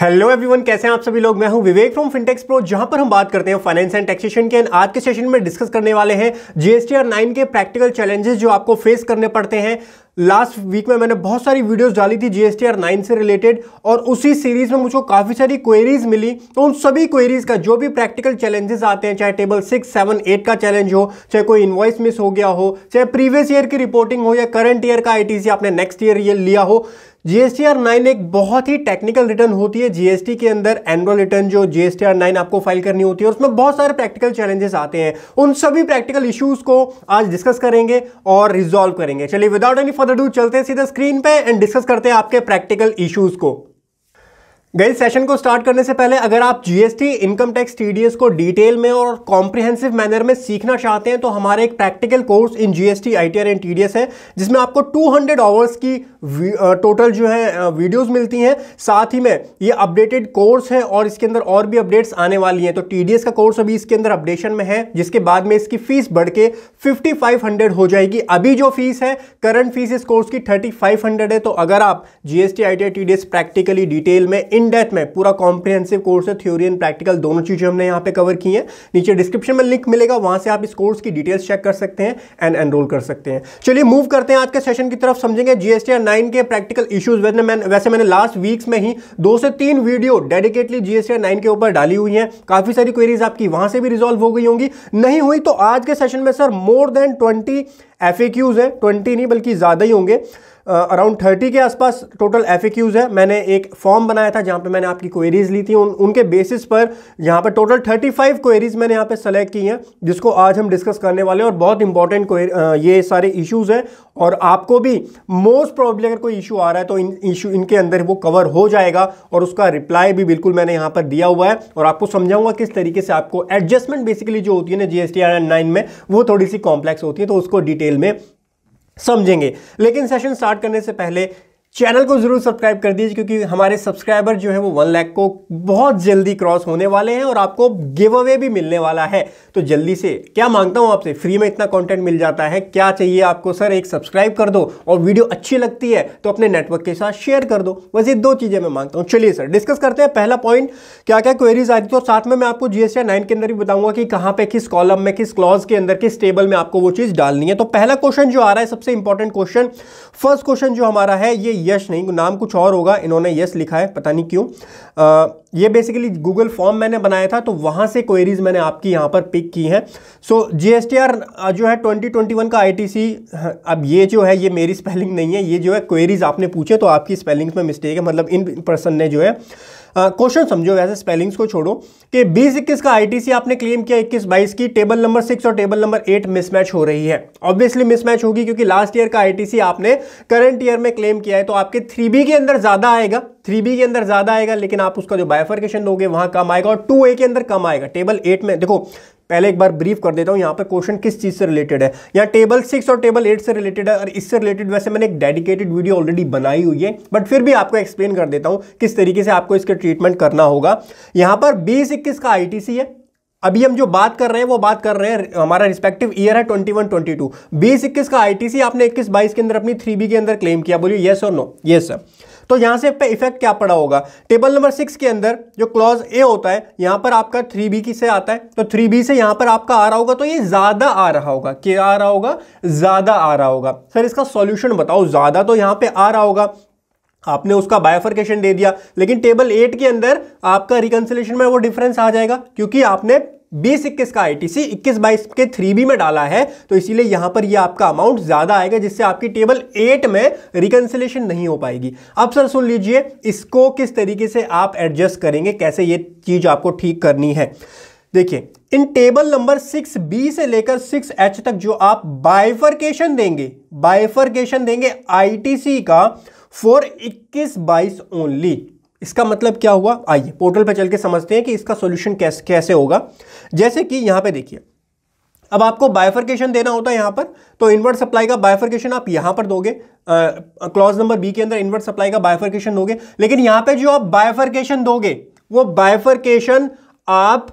Hello everyone कैसे हैं आप सभी लोग मैं हूं विवेक फ्रॉम फिनटेक्स प्रो जहां पर हम बात करते हैं फाइनेंस एंड टैक्सेशन के एंड आज के सेशन में डिस्कस करने वाले हैं जीएसटी आर नाइन के प्रैक्टिकल चैलेंजेस जो आपको फेस करने पड़ते हैं लास्ट वीक में मैंने बहुत सारी वीडियोस डाली थी जीएसटी आर नाइन से रिलेटेड और उसी सीरीज में मुझको काफ़ी सारी क्वेरीज मिली तो उन सभी क्वेरीज का जो भी प्रैक्टिकल चैलेंजेस आते हैं चाहे टेबल सिक्स सेवन एट का चैलेंज हो चाहे कोई इन्वॉइस मिस हो गया हो चाहे प्रीवियस ईयर की रिपोर्टिंग हो या करंट ईयर का आई आपने नेक्स्ट ईयर लिया हो जीएसटी आर नाइन एक बहुत ही टेक्निकल रिटर्न होती है जीएसटी के अंदर एनुअल रिटर्न जो जीएसटी आर नाइन आपको फाइल करनी होती है उसमें बहुत सारे प्रैक्टिकल चैलेंजेस आते हैं उन सभी प्रैक्टिकल इश्यूज को आज डिस्कस करेंगे और रिजोल्व करेंगे चलिए विदाउट एनी फर्दर डू चलते हैं सीधा स्क्रीन पे एंड डिस्कस करते हैं आपके प्रैक्टिकल इश्यूज को गई सेशन को स्टार्ट करने से पहले अगर आप जीएसटी इनकम टैक्स टीडीएस को डिटेल में और कॉम्प्रिहेंसिव मैनर में सीखना चाहते हैं तो हमारे एक practical course in GST ITR and TDS है जिसमें आपको 200 आवर्स की टोटल जो है वीडियोस मिलती हैं साथ ही में ये अपडेटेड कोर्स है और इसके अंदर और भी अपडेट्स आने वाली हैं तो टीडीएस का कोर्स अभी इसके अंदर अपडेशन में है जिसके बाद में इसकी फीस बढ़ के फिफ्टी हो जाएगी अभी जो फीस है करंट फीस इस कोर्स की थर्टी है तो अगर आप GST I T practically detail में इन डेप्थ में पूरा कॉम्प्रिहेंसिव कोर्स है थ्योरी एंड प्रैक्टिकल दोनों चीज़ें हमने यहाँ पे कवर की हैं नीचे डिस्क्रिप्शन में लिंक मिलेगा वहां से आप इस कोर्स की डिटेल्स चेक कर सकते हैं एंड एनरोल कर सकते हैं चलिए मूव करते हैं आज के सेशन की तरफ समझेंगे जीएसटी एस नाइन के प्रैक्टिकल इशूज वैसे मैं वैसे मैंने लास्ट वीक्स में ही दो से तीन वीडियो डेडिकेटली जीएसटी नाइन के ऊपर डाली हुई है काफ़ी सारी क्वेरीज आपकी वहां से भी रिजोल्व हो गई होंगी नहीं हुई तो आज के सेशन में sir more than twenty F हैं ट्वेंटी नहीं बल्कि ज़्यादा ही होंगे अराउंड uh, थर्टी के आसपास टोटल एफ है मैंने एक फॉर्म बनाया था जहाँ पे मैंने आपकी क्वेरीज ली थी उन उनके बेसिस पर यहाँ पर टोटल 35 क्वेरीज मैंने यहाँ पे सेलेक्ट की हैं जिसको आज हम डिस्कस करने वाले हैं और बहुत इंपॉर्टेंट ये सारे इश्यूज़ हैं और आपको भी मोस्ट प्रॉब्लम अगर कोई इशू आ रहा है तो इन इशू इनके अंदर वो कवर हो जाएगा और उसका रिप्लाई भी बिल्कुल मैंने यहाँ पर दिया हुआ है और आपको समझाऊंगा किस तरीके से आपको एडजस्टमेंट बेसिकली जो होती है ना जी एस में वो थोड़ी सी कॉम्प्लेक्स होती है तो उसको डिटेल में समझेंगे लेकिन सेशन स्टार्ट करने से पहले चैनल को ज़रूर सब्सक्राइब कर दीजिए क्योंकि हमारे सब्सक्राइबर जो है वो वन लैख को बहुत जल्दी क्रॉस होने वाले हैं और आपको गिव अवे भी मिलने वाला है तो जल्दी से क्या मांगता हूं आपसे फ्री में इतना कंटेंट मिल जाता है क्या चाहिए आपको सर एक सब्सक्राइब कर दो और वीडियो अच्छी लगती है तो अपने नेटवर्क के साथ शेयर कर दो बस ये दो चीज़ें मैं मांगता हूँ चलिए सर डिस्कस करते हैं पहला पॉइंट क्या क्या क्वेरीज आती है थी तो और साथ में मैं आपको जीएसटी नाइन के अंदर भी बताऊंगा कि कहाँ पे किस कॉलम में किस क्लॉज के अंदर किस टेबल में आपको वो चीज़ डालनी है तो पहला क्वेश्चन जो आ रहा है सबसे इंपॉर्टेंट क्वेश्चन फर्स्ट क्वेश्चन जो हमारा है ये यश नहीं नाम कुछ और होगा इन्होंने यश लिखा है पता नहीं क्यों आ, ये बेसिकली गूगल फॉर्म मैंने बनाया था तो वहाँ से क्वेरीज मैंने आपकी यहाँ पर पिक की हैं सो जीएसटीआर जो है 2021 का आईटीसी हाँ, अब ये जो है ये मेरी स्पेलिंग नहीं है ये जो है क्वेरीज आपने पूछे तो आपकी स्पेलिंग्स में मिस्टेक है मतलब इन पर्सन ने जो है क्वेश्चन समझो वैसे स्पेलिंग्स को छोड़ो कि बीस इक्कीस का आईटीसी आपने क्लेम किया इक्कीस बाईस की टेबल नंबर सिक्स और टेबल नंबर एट मिसमैच हो रही है ऑब्वियसली मिसमैच होगी क्योंकि लास्ट ईयर का आईटीसी आपने करंट ईयर में क्लेम किया है तो आपके थ्री के अंदर ज़्यादा आएगा थ्री के अंदर ज़्यादा आएगा लेकिन आप उसका जो बायफर्केशन दोगे वहां कम आएगा और टू के अंदर कम आएगा टेबल एट में देखो पहले एक बार ब्रीफ कर देता हूँ यहाँ पर क्वेश्चन किस चीज़ से रिलेटेड है यहाँ टेबल सिक्स और टेबल एट से रिलेटेड है और इससे रिलेटेड वैसे मैंने एक डेडिकेटेड वीडियो ऑलरेडी बनाई हुई है बट फिर भी आपको एक्सप्लेन कर देता हूँ किस तरीके से आपको इसका ट्रीटमेंट करना होगा यहाँ पर बीस इक्कीस का आई है अभी हम जो बात कर रहे हैं वो बात कर रहे हैं हमारा रिस्पेक्टिव ईयर है ट्वेंटी वन ट्वेंटी टू बीस इक्कीस का आईटीसी आपने इक्कीस बाईस के अंदर अपनी थ्री बी के अंदर क्लेम किया बोलिए यस और नो येस सर तो यहां से इफेक्ट क्या पड़ा होगा टेबल नंबर सिक्स के अंदर जो क्लॉज ए होता है यहां पर आपका थ्री बी से आता है तो थ्री बी से यहां पर आपका आ रहा होगा तो ये ज़्यादा आ रहा होगा क्या आ रहा होगा ज़्यादा आ रहा होगा सर इसका सोल्यूशन बताओ ज़्यादा तो यहां पर आ रहा होगा आपने उसका बायोफर्केशन दे दिया लेकिन टेबल एट के अंदर आपका रिकनसिलेशन में वो डिफरेंस आ जाएगा क्योंकि आपने बीस इक्कीस का आई टी सी इक्कीस बाईस के थ्री बी में डाला है तो इसीलिए यहां पर ये यह आपका अमाउंट ज्यादा आएगा जिससे आपकी टेबल एट में रिकनसिलेशन नहीं हो पाएगी अब सर सुन लीजिए इसको किस तरीके से आप एडजस्ट करेंगे कैसे ये चीज आपको ठीक करनी है देखिए इन टेबल नंबर सिक्स बी से लेकर सिक्स एच तक जो आप बाइफरकेशन देंगे बाइफरकेशन देंगे आईटीसी का फॉर इक्कीस बाईस ओनली इसका मतलब क्या हुआ आइए पोर्टल पर चल के समझते हैं कि इसका सोल्यूशन कैसे कैसे होगा जैसे कि यहाँ पे देखिए अब आपको बायफर्केशन देना होता है यहाँ पर तो इन्वर्ट सप्लाई का बायफर्केशन आप यहाँ पर दोगे क्लॉज नंबर बी के अंदर इन्वर्ट सप्लाई का बायफर्केशन दोगे लेकिन यहाँ पे जो आप बायफर्केशन दोगे वो बायफर्केशन आप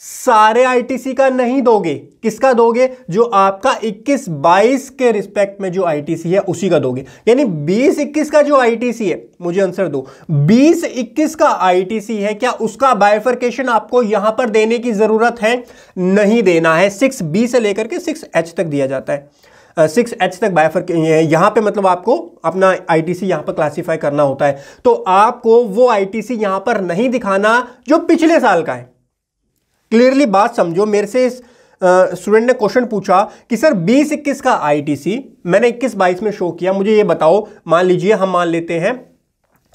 सारे आईटीसी का नहीं दोगे किसका दोगे जो आपका 21-22 के रिस्पेक्ट में जो आईटीसी है उसी का दोगे यानी 20-21 का जो आईटीसी है मुझे आंसर दो 20-21 का आईटीसी है क्या उसका बायफर्केशन आपको यहां पर देने की जरूरत है नहीं देना है बी से लेकर के एच तक दिया जाता है सिक्स एच तक बायफर यहां पे मतलब आपको अपना आईटीसी यहां पर क्लासीफाई करना होता है तो आपको वो आईटीसी यहां पर नहीं दिखाना जो पिछले साल का है क्लियरली बात समझो मेरे से इस स्टूडेंट ने क्वेश्चन पूछा कि सर बीस इक्कीस का आईटीसी मैंने इक्कीस बाईस में शो किया मुझे ये बताओ मान लीजिए हम मान लेते हैं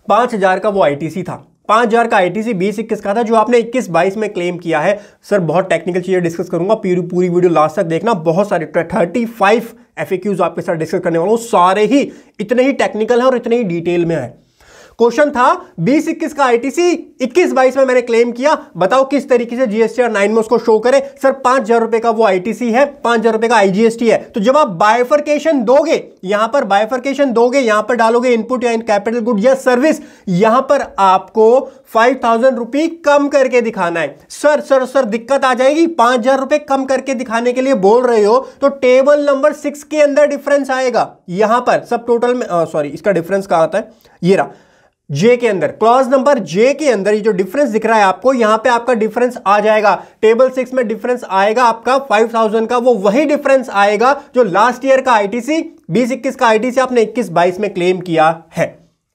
पाँच हज़ार का वो आईटीसी था पाँच हज़ार का आईटीसी बीस इक्कीस का था जो आपने इक्कीस बाईस में क्लेम किया है सर बहुत टेक्निकल चीज़ें डिस्कस करूंगा पूरी पूरी वीडियो लास्ट तक देखना बहुत सारे थर्टी फाइव एफ आपके साथ डिस्कस करने वाला हूँ सारे ही इतने ही टेक्निकल हैं और इतने ही डिटेल में है क्वेश्चन था बीस इक्कीस का आईटीसी इक्कीस बाईस में मैंने क्लेम किया बताओ किस तरीके से जीएसटी नाइन में उसको शो करें सर पांच हजार रुपए का वो आईटीसी है पांच हजार रुपए का आईजीएसटी है तो जब आप बायफर्केशन दोगे यहां पर बायफर्केशन दोगे यहां पर डालोगे इनपुट या इन कैपिटल गुड या सर्विस यहां पर आपको फाइव थाउजेंड रुपी कम करके दिखाना है सर सर सर दिक्कत आ जाएगी पांच हजार रुपए कम करके दिखाने के लिए बोल रहे हो तो टेबल नंबर सिक्स के अंदर डिफरेंस आएगा यहां पर सब टोटल में सॉरी इसका डिफरेंस कहां आता है ये रहा जे के अंदर क्लॉज नंबर जे के अंदर ये जो डिफरेंस दिख रहा है आपको यहां पे आपका डिफरेंस आ जाएगा टेबल सिक्स में डिफरेंस आएगा आपका फाइव थाउजेंड का वो वही डिफरेंस आएगा जो लास्ट ईयर का आईटीसी बीस इक्कीस का आईटीसी आपने इक्कीस बाईस में क्लेम किया है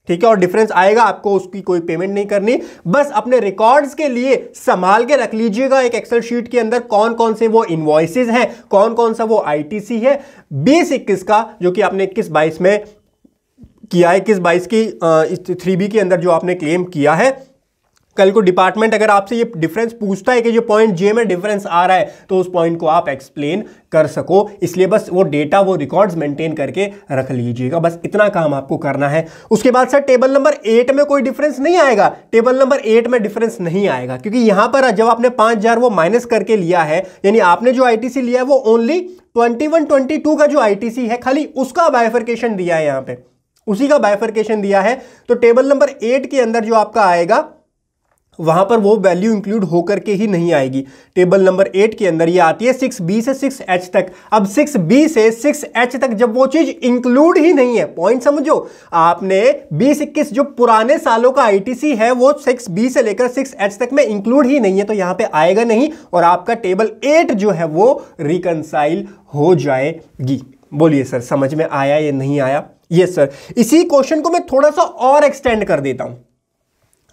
ठीक है और डिफरेंस आएगा आपको उसकी कोई पेमेंट नहीं करनी बस अपने रिकॉर्ड्स के लिए संभाल के रख लीजिएगा एक एक्सेल शीट के अंदर कौन कौन से वो इन्वाइसिस हैं कौन कौन सा वो आईटीसी है बीस इक्कीस का जो कि आपने इक्कीस बाईस में किया है किस बाइस की थ्री बी के अंदर जो आपने क्लेम किया है कल को डिपार्टमेंट अगर आपसे ये डिफरेंस पूछता है कि जो पॉइंट जे में डिफरेंस आ रहा है तो उस पॉइंट को आप एक्सप्लेन कर सको इसलिए बस वो डेटा वो रिकॉर्ड्स मेंटेन करके रख लीजिएगा बस इतना काम आपको करना है उसके बाद सर टेबल नंबर एट में कोई डिफरेंस नहीं आएगा टेबल नंबर एट में डिफरेंस नहीं आएगा क्योंकि यहां पर जब आपने पांच हज़ार वो माइनस करके लिया है यानी आपने जो आई लिया है वो only twenty one twenty two का जो आई है खाली उसका बायफर्केशन दिया है यहां पर उसी का बाइफरकेशन दिया है तो टेबल नंबर एट के अंदर जो आपका आएगा वहां पर वो वैल्यू इंक्लूड होकर के ही नहीं आएगी टेबल नंबर एट के अंदर ये आती है सिक्स बी से सिक्स एच तक अब सिक्स बी से सिक्स एच तक जब वो चीज इंक्लूड ही नहीं है पॉइंट समझो आपने बीस इक्कीस जो पुराने सालों का आईटीसी है वो सिक्स बी से लेकर सिक्स एच तक में इंक्लूड ही नहीं है तो यहां पर आएगा नहीं और आपका टेबल एट जो है वो रिकनसाइल हो जाएगी बोलिए सर समझ में आया या नहीं आया यस सर इसी क्वेश्चन को मैं थोड़ा सा और एक्सटेंड कर देता हूं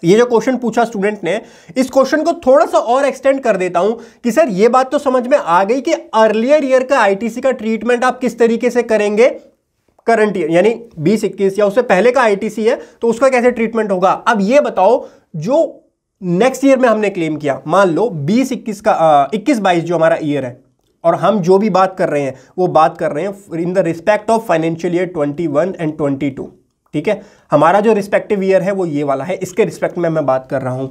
ये जो क्वेश्चन पूछा स्टूडेंट ने इस क्वेश्चन को थोड़ा सा और एक्सटेंड कर देता हूं कि सर ये बात तो समझ में आ गई कि अर्लियर ईयर का आईटीसी का ट्रीटमेंट आप किस तरीके से करेंगे करंट ईयर यानी बीस इक्कीस या उससे पहले का आईटीसी है तो उसका कैसे ट्रीटमेंट होगा अब ये बताओ जो नेक्स्ट ईयर में हमने क्लेम किया मान लो बीस इक्कीस का इक्कीस बाईस जो हमारा ईयर है और हम जो भी बात कर रहे हैं वो बात कर रहे हैं in the respect of financial year 21 and 22 ठीक है हमारा जो रिस्पेक्टिव ईयर है वो ये वाला है इसके रिस्पेक्ट में मैं बात कर रहा हूं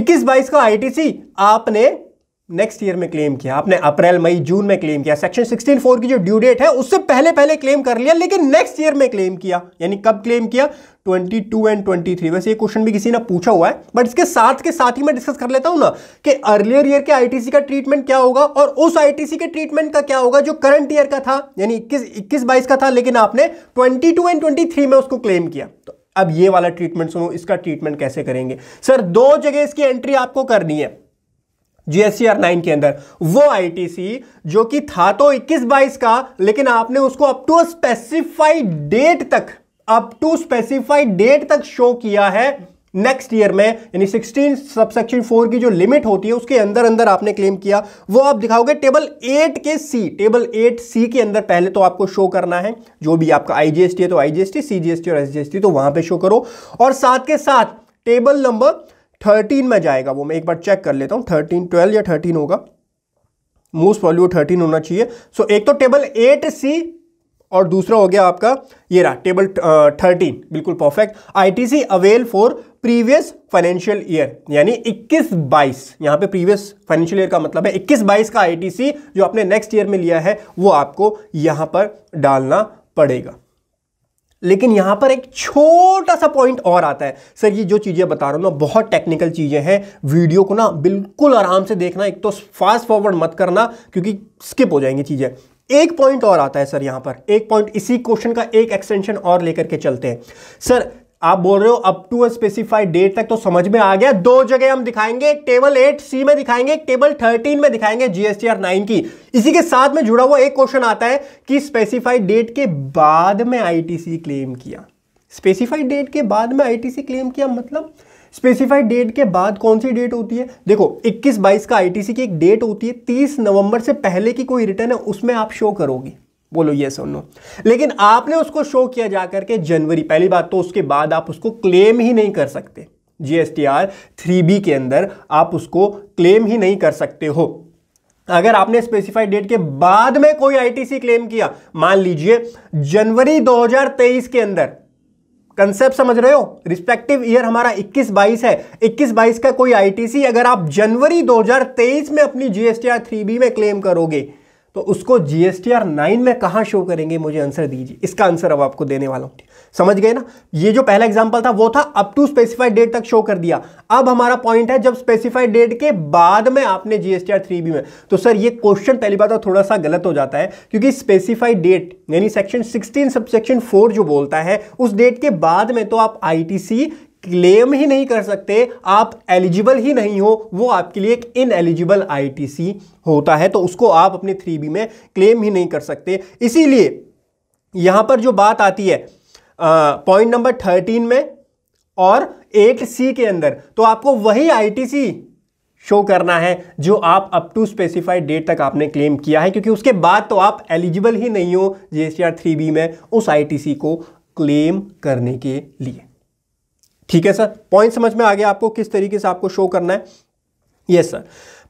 इक्कीस बाईस का आईटीसी आपने नेक्स्ट ईयर में क्लेम किया आपने अप्रैल मई जून में क्लेम किया सेक्शन सिक्सटीन फोर की जो ड्यू डेट है उससे पहले पहले क्लेम कर लिया लेकिन नेक्स्ट ईयर में क्लेम किया यानी कब क्लेम किया 22 एंड 23 वैसे ये क्वेश्चन भी किसी ने पूछा हुआ है बट इसके साथ के साथ ही मैं डिस्कस कर लेता हूं ना कि अर्लियर ईयर के आईटीसी का ट्रीटमेंट क्या होगा और उस आईटीसी के ट्रीटमेंट का क्या होगा जो करंट ईयर का था यानी इक्कीस इक्कीस बाईस का था लेकिन आपने ट्वेंटी एंड ट्वेंटी में उसको क्लेम किया तो अब ये वाला ट्रीटमेंट सुनो इसका ट्रीटमेंट कैसे करेंगे सर दो जगह इसकी एंट्री आपको करनी है जीएससीआर नाइन के अंदर वो आईटीसी जो कि था तो इक्कीस बाईस का लेकिन आपने उसको अप टू स्पेसिफाइड डेट तक अप टू स्पेसिफाइड डेट तक शो किया है नेक्स्ट ईयर में यानी 16 सबसेक्शन 4 की जो लिमिट होती है उसके अंदर अंदर आपने क्लेम किया वो आप दिखाओगे टेबल 8 के सी टेबल 8 सी के अंदर पहले तो आपको शो करना है जो भी आपका आईजीएसटी है तो आईजीएसटी सीजीएसटी और एसजीएसटी तो वहां पे शो करो और साथ के साथ टेबल नंबर थर्टीन में जाएगा वो मैं एक बार चेक कर लेता हूँ थर्टीन ट्वेल्व या थर्टीन होगा मोस्ट वॉल्यू वो थर्टीन होना चाहिए सो so, एक तो टेबल एट सी और दूसरा हो गया आपका ये रहा टेबल थर्टीन uh, बिल्कुल perfect ITC avail for previous financial year यानी 21 बाईस यहाँ पे प्रीवियस फाइनेंशियल ईयर का मतलब है 21 बाईस का आईटीसी जो आपने नेक्स्ट ईयर में लिया है वो आपको यहाँ पर डालना पड़ेगा लेकिन यहां पर एक छोटा सा पॉइंट और आता है सर ये जो चीज़ें बता रहा हूं ना बहुत टेक्निकल चीज़ें हैं वीडियो को ना बिल्कुल आराम से देखना एक तो फास्ट फॉरवर्ड मत करना क्योंकि स्किप हो जाएंगी चीज़ें एक पॉइंट और आता है सर यहां पर एक पॉइंट इसी क्वेश्चन का एक एक्सटेंशन और लेकर के चलते हैं सर आप बोल रहे हो अप टू स्पेसिफाइड डेट तक तो समझ में आ गया दो जगह हम दिखाएंगे टेबल एट सी में दिखाएंगे टेबल थर्टीन में दिखाएंगे जीएसटीआर नाइन की इसी के साथ में जुड़ा हुआ एक क्वेश्चन आता है कि स्पेसिफाइड डेट के बाद में आईटीसी क्लेम किया स्पेसिफाइड डेट के बाद में आईटीसी क्लेम किया मतलब स्पेसिफाइड डेट के बाद कौन सी डेट होती है देखो 21 बाईस का आईटीसी की एक डेट होती है 30 नवंबर से पहले की कोई रिटर्न है उसमें आप शो करोगी बोलो ये और नो लेकिन आपने उसको शो किया जा करके जनवरी पहली बात तो उसके बाद आप उसको क्लेम ही नहीं कर सकते जीएसटीआर बी के अंदर आप उसको क्लेम ही नहीं कर सकते हो अगर आपने स्पेसिफाइड डेट के बाद में कोई आईटीसी क्लेम किया मान लीजिए जनवरी 2023 के अंदर कंसेप्ट समझ रहे हो रिस्पेक्टिव ईयर हमारा 21 बाईस है 21 बाईस का कोई आईटीसी अगर आप जनवरी 2023 में अपनी जीएसटीआर बी में क्लेम करोगे तो उसको जी एस नाइन में कहाँ शो करेंगे मुझे आंसर दीजिए इसका आंसर अब आपको देने वाला हूँ समझ गए ना ये जो पहला एग्जाम्पल था वो था अप टू स्पेसिफाइड डेट तक शो कर दिया अब हमारा पॉइंट है जब स्पेसिफाइड डेट के बाद में आपने जीएसटीआर थ्री बी में तो सर ये क्वेश्चन पहली बात तो थोड़ा सा गलत हो जाता है क्योंकि स्पेसिफाइड डेट यानी सेक्शन सिक्सटीन सबसेक्शन फोर जो बोलता है उस डेट के बाद में तो आप आई क्लेम ही नहीं कर सकते आप एलिजिबल ही नहीं हो वो आपके लिए एक इन एलिजिबल आईटीसी होता है तो उसको आप अपने थ्री बी में क्लेम ही नहीं कर सकते इसीलिए यहां पर जो बात आती है पॉइंट नंबर थर्टीन में और एट सी के अंदर तो आपको वही आईटीसी शो करना है जो आप अप टू स्पेसिफाइड डेट तक आपने क्लेम किया है क्योंकि उसके बाद तो आप एलिजिबल ही नहीं हो जी एस में उस आईटीसी को क्लेम करने के लिए ठीक है सर पॉइंट समझ में आ गया आपको किस तरीके से आपको शो करना है यस सर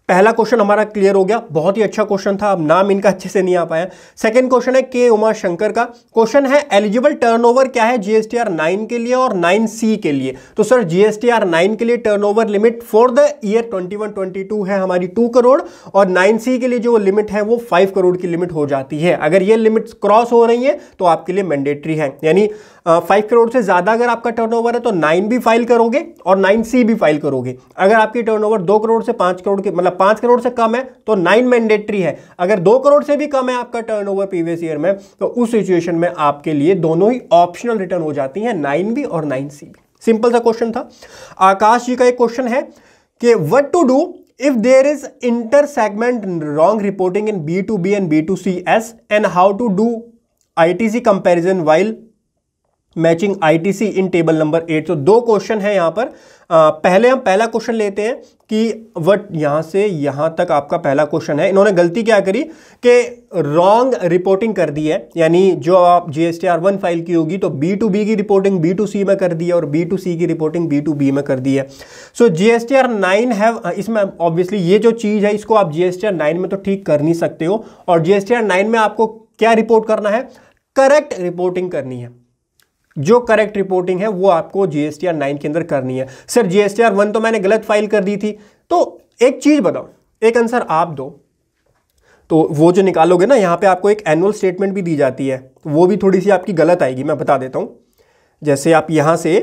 पहला क्वेश्चन हमारा क्लियर हो गया बहुत ही अच्छा क्वेश्चन था अब नाम इनका अच्छे से नहीं आ पाया सेकंड क्वेश्चन है के उमा शंकर का क्वेश्चन है एलिजिबल टर्नओवर क्या है जीएसटीआर 9 के लिए और सी के लिए तो सर जीएसटीआर 9 के लिए turnover limit for the year two है हमारी 2 करोड़ और सी के लिए जो लिमिट है वो फाइव करोड़ की लिमिट हो जाती है अगर ये लिमिट क्रॉस हो रही है तो आपके लिए मैंडेटरी है यानी फाइव करोड़ से ज़्यादा अगर आपका टर्नओवर है तो नाइन भी फाइल करोगे और नाइन सी भी फाइल करोगे अगर आपकी टर्नओवर दो करोड़ से पाँच करोड़ के मतलब पांच करोड़ से कम है तो नाइन मैंडेटरी है अगर दो करोड़ से भी कम है आपका टर्न ओवर प्रीवियस ईयर में तो उस सिचुएशन में आपके लिए दोनों ही ऑप्शनल रिटर्न हो जाती है नाइन बी और नाइन सी बी सिंपल सा क्वेश्चन था आकाश जी का एक क्वेश्चन है कि what to do if there is inter segment wrong reporting in b2b and b2cs and how to do itc comparison while matching ITC in table number eight तो दो question है यहाँ पर आ, पहले हम पहला क्वेश्चन लेते हैं कि वट यहाँ से यहाँ तक आपका पहला क्वेश्चन है इन्होंने गलती क्या करी कि रॉन्ग रिपोर्टिंग कर दी है यानी जो आप G S T R one file की होगी तो बी टू बी की रिपोर्टिंग बी टू सी में कर दी है और बी टू सी की रिपोर्टिंग बी टू बी में कर दी है so G S T R nine है इसमें ऑब्वियसली ये जो चीज़ है इसको आप G S T R nine में तो ठीक कर नहीं सकते हो और G S T R nine में आपको क्या रिपोर्ट करना है करेक्ट रिपोर्टिंग करनी है जो करेक्ट रिपोर्टिंग है वो आपको जीएसटीआर नाइन के अंदर करनी है सर जीएसटीआर वन तो मैंने गलत फाइल कर दी थी तो एक चीज बताओ एक आंसर आप दो तो वो जो निकालोगे ना यहां पे आपको एक एनुअल स्टेटमेंट भी दी जाती है वो भी थोड़ी सी आपकी गलत आएगी मैं बता देता हूं जैसे आप यहां से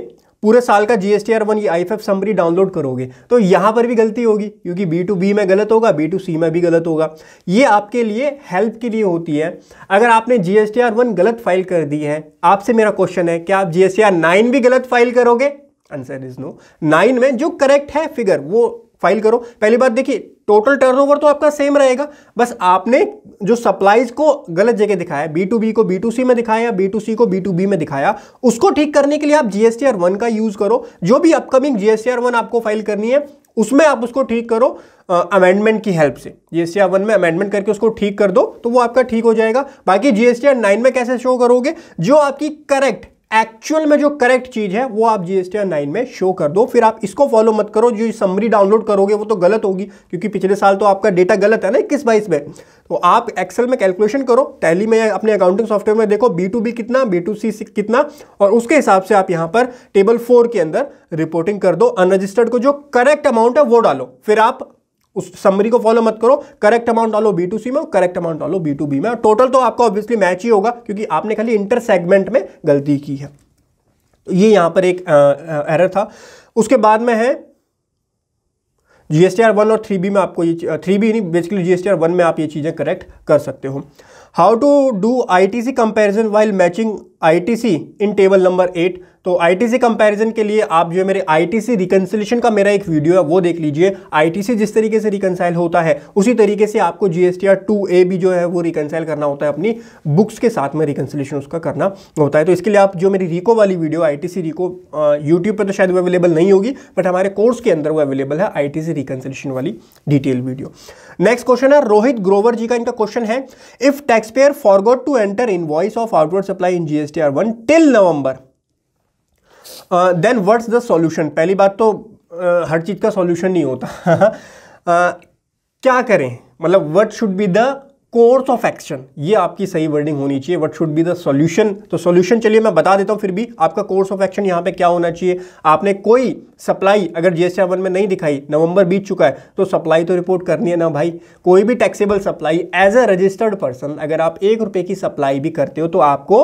पूरे साल का जी एस वन ये आई समरी डाउनलोड करोगे तो यहाँ पर भी गलती होगी क्योंकि बी टू बी में गलत होगा बी टू सी में भी गलत होगा ये आपके लिए हेल्प के लिए होती है अगर आपने जी एस वन गलत फाइल कर दी है आपसे मेरा क्वेश्चन है क्या आप जी एस नाइन भी गलत फाइल करोगे आंसर इज नो नाइन में जो करेक्ट है फिगर वो फाइल करो पहली बात देखिए टोटल टर्नओवर तो आपका सेम रहेगा बस आपने जो सप्लाईज को गलत जगह दिखाया बी टू बी को बी टू सी में दिखाया बी टू सी को बी टू बी में दिखाया उसको ठीक करने के लिए आप जीएसटीआर वन का यूज करो जो भी अपकमिंग जीएसटीआर वन आपको फाइल करनी है उसमें आप उसको ठीक करो अमेंडमेंट की हेल्प से जीएसटीआर वन में अमेंडमेंट करके उसको ठीक कर दो तो वो आपका ठीक हो जाएगा बाकी जीएसटीआर नाइन में कैसे शो करोगे जो आपकी करेक्ट एक्चुअल में जो करेक्ट चीज़ है वो आप जीएसटी नाइन में शो कर दो फिर आप इसको फॉलो मत करो जो समरी डाउनलोड करोगे वो तो गलत होगी क्योंकि पिछले साल तो आपका डेटा गलत है ना इक्कीस बाईस में तो आप एक्सेल में कैलकुलेशन करो टैली में अपने अकाउंटिंग सॉफ्टवेयर में देखो बी टू बी कितना बी टू सी कितना और उसके हिसाब से आप यहां पर टेबल फोर के अंदर रिपोर्टिंग कर दो अनरजिस्टर्ड को जो करेक्ट अमाउंट है वो डालो फिर आप उस समरी को फॉलो मत करो करेक्ट अमाउंट डालो बी टू सी में और करेक्ट अमाउंट डालो बी टू बी में और टोटल तो आपका ऑब्वियसली मैच ही होगा क्योंकि आपने खाली इंटर सेगमेंट में गलती की है तो ये यहां पर एक एरर था उसके बाद में है जीएसटीआर आर वन और थ्री बी में आपको ये थ्री बी नहीं बेसिकली जीएसटीआर आर वन में आप ये चीज़ें करेक्ट कर सकते हो how to do I T C comparison while matching ITC in table number eight तो आईटीसी कंपैरिजन के लिए आप जो है मेरे आईटीसी रिकंसिलेशन का मेरा एक वीडियो है वो देख लीजिए आईटीसी जिस तरीके से रिकंसाइल होता है उसी तरीके से आपको जीएसटीआर 2A भी जो है वो रिकंसाइल करना होता है अपनी बुक्स के साथ में रिकंसिलेशन उसका करना होता है तो इसके लिए आप जो मेरी रिको वाली वीडियो सी रिको यूट्यूब पर तो शायद वो अवेलेबल नहीं होगी बट हमारे कोर्स के अंदर वो अवेलेबल है सी रिकनसिलेशन वाली डिटेल वीडियो नेक्स्ट क्वेश्चन है रोहित ग्रोवर जी का इनका क्वेश्चन है if taxpayer forward to enter invoice of outward supply in GST one till November then what's the solution पहली बात तो uh, हर चीज़ का सॉल्यूशन नहीं होता uh, क्या करें मतलब what should be the course of action ये आपकी सही वर्डिंग होनी चाहिए what should be the solution तो सॉल्यूशन चलिए मैं बता देता हूँ फिर भी आपका कोर्स ऑफ एक्शन यहाँ पे क्या होना चाहिए आपने कोई सप्लाई अगर जी एस वन में नहीं दिखाई नवंबर बीत चुका है तो सप्लाई तो रिपोर्ट करनी है ना भाई कोई भी taxable supply as a registered person अगर आप एक रुपये की सप्लाई भी करते हो तो आपको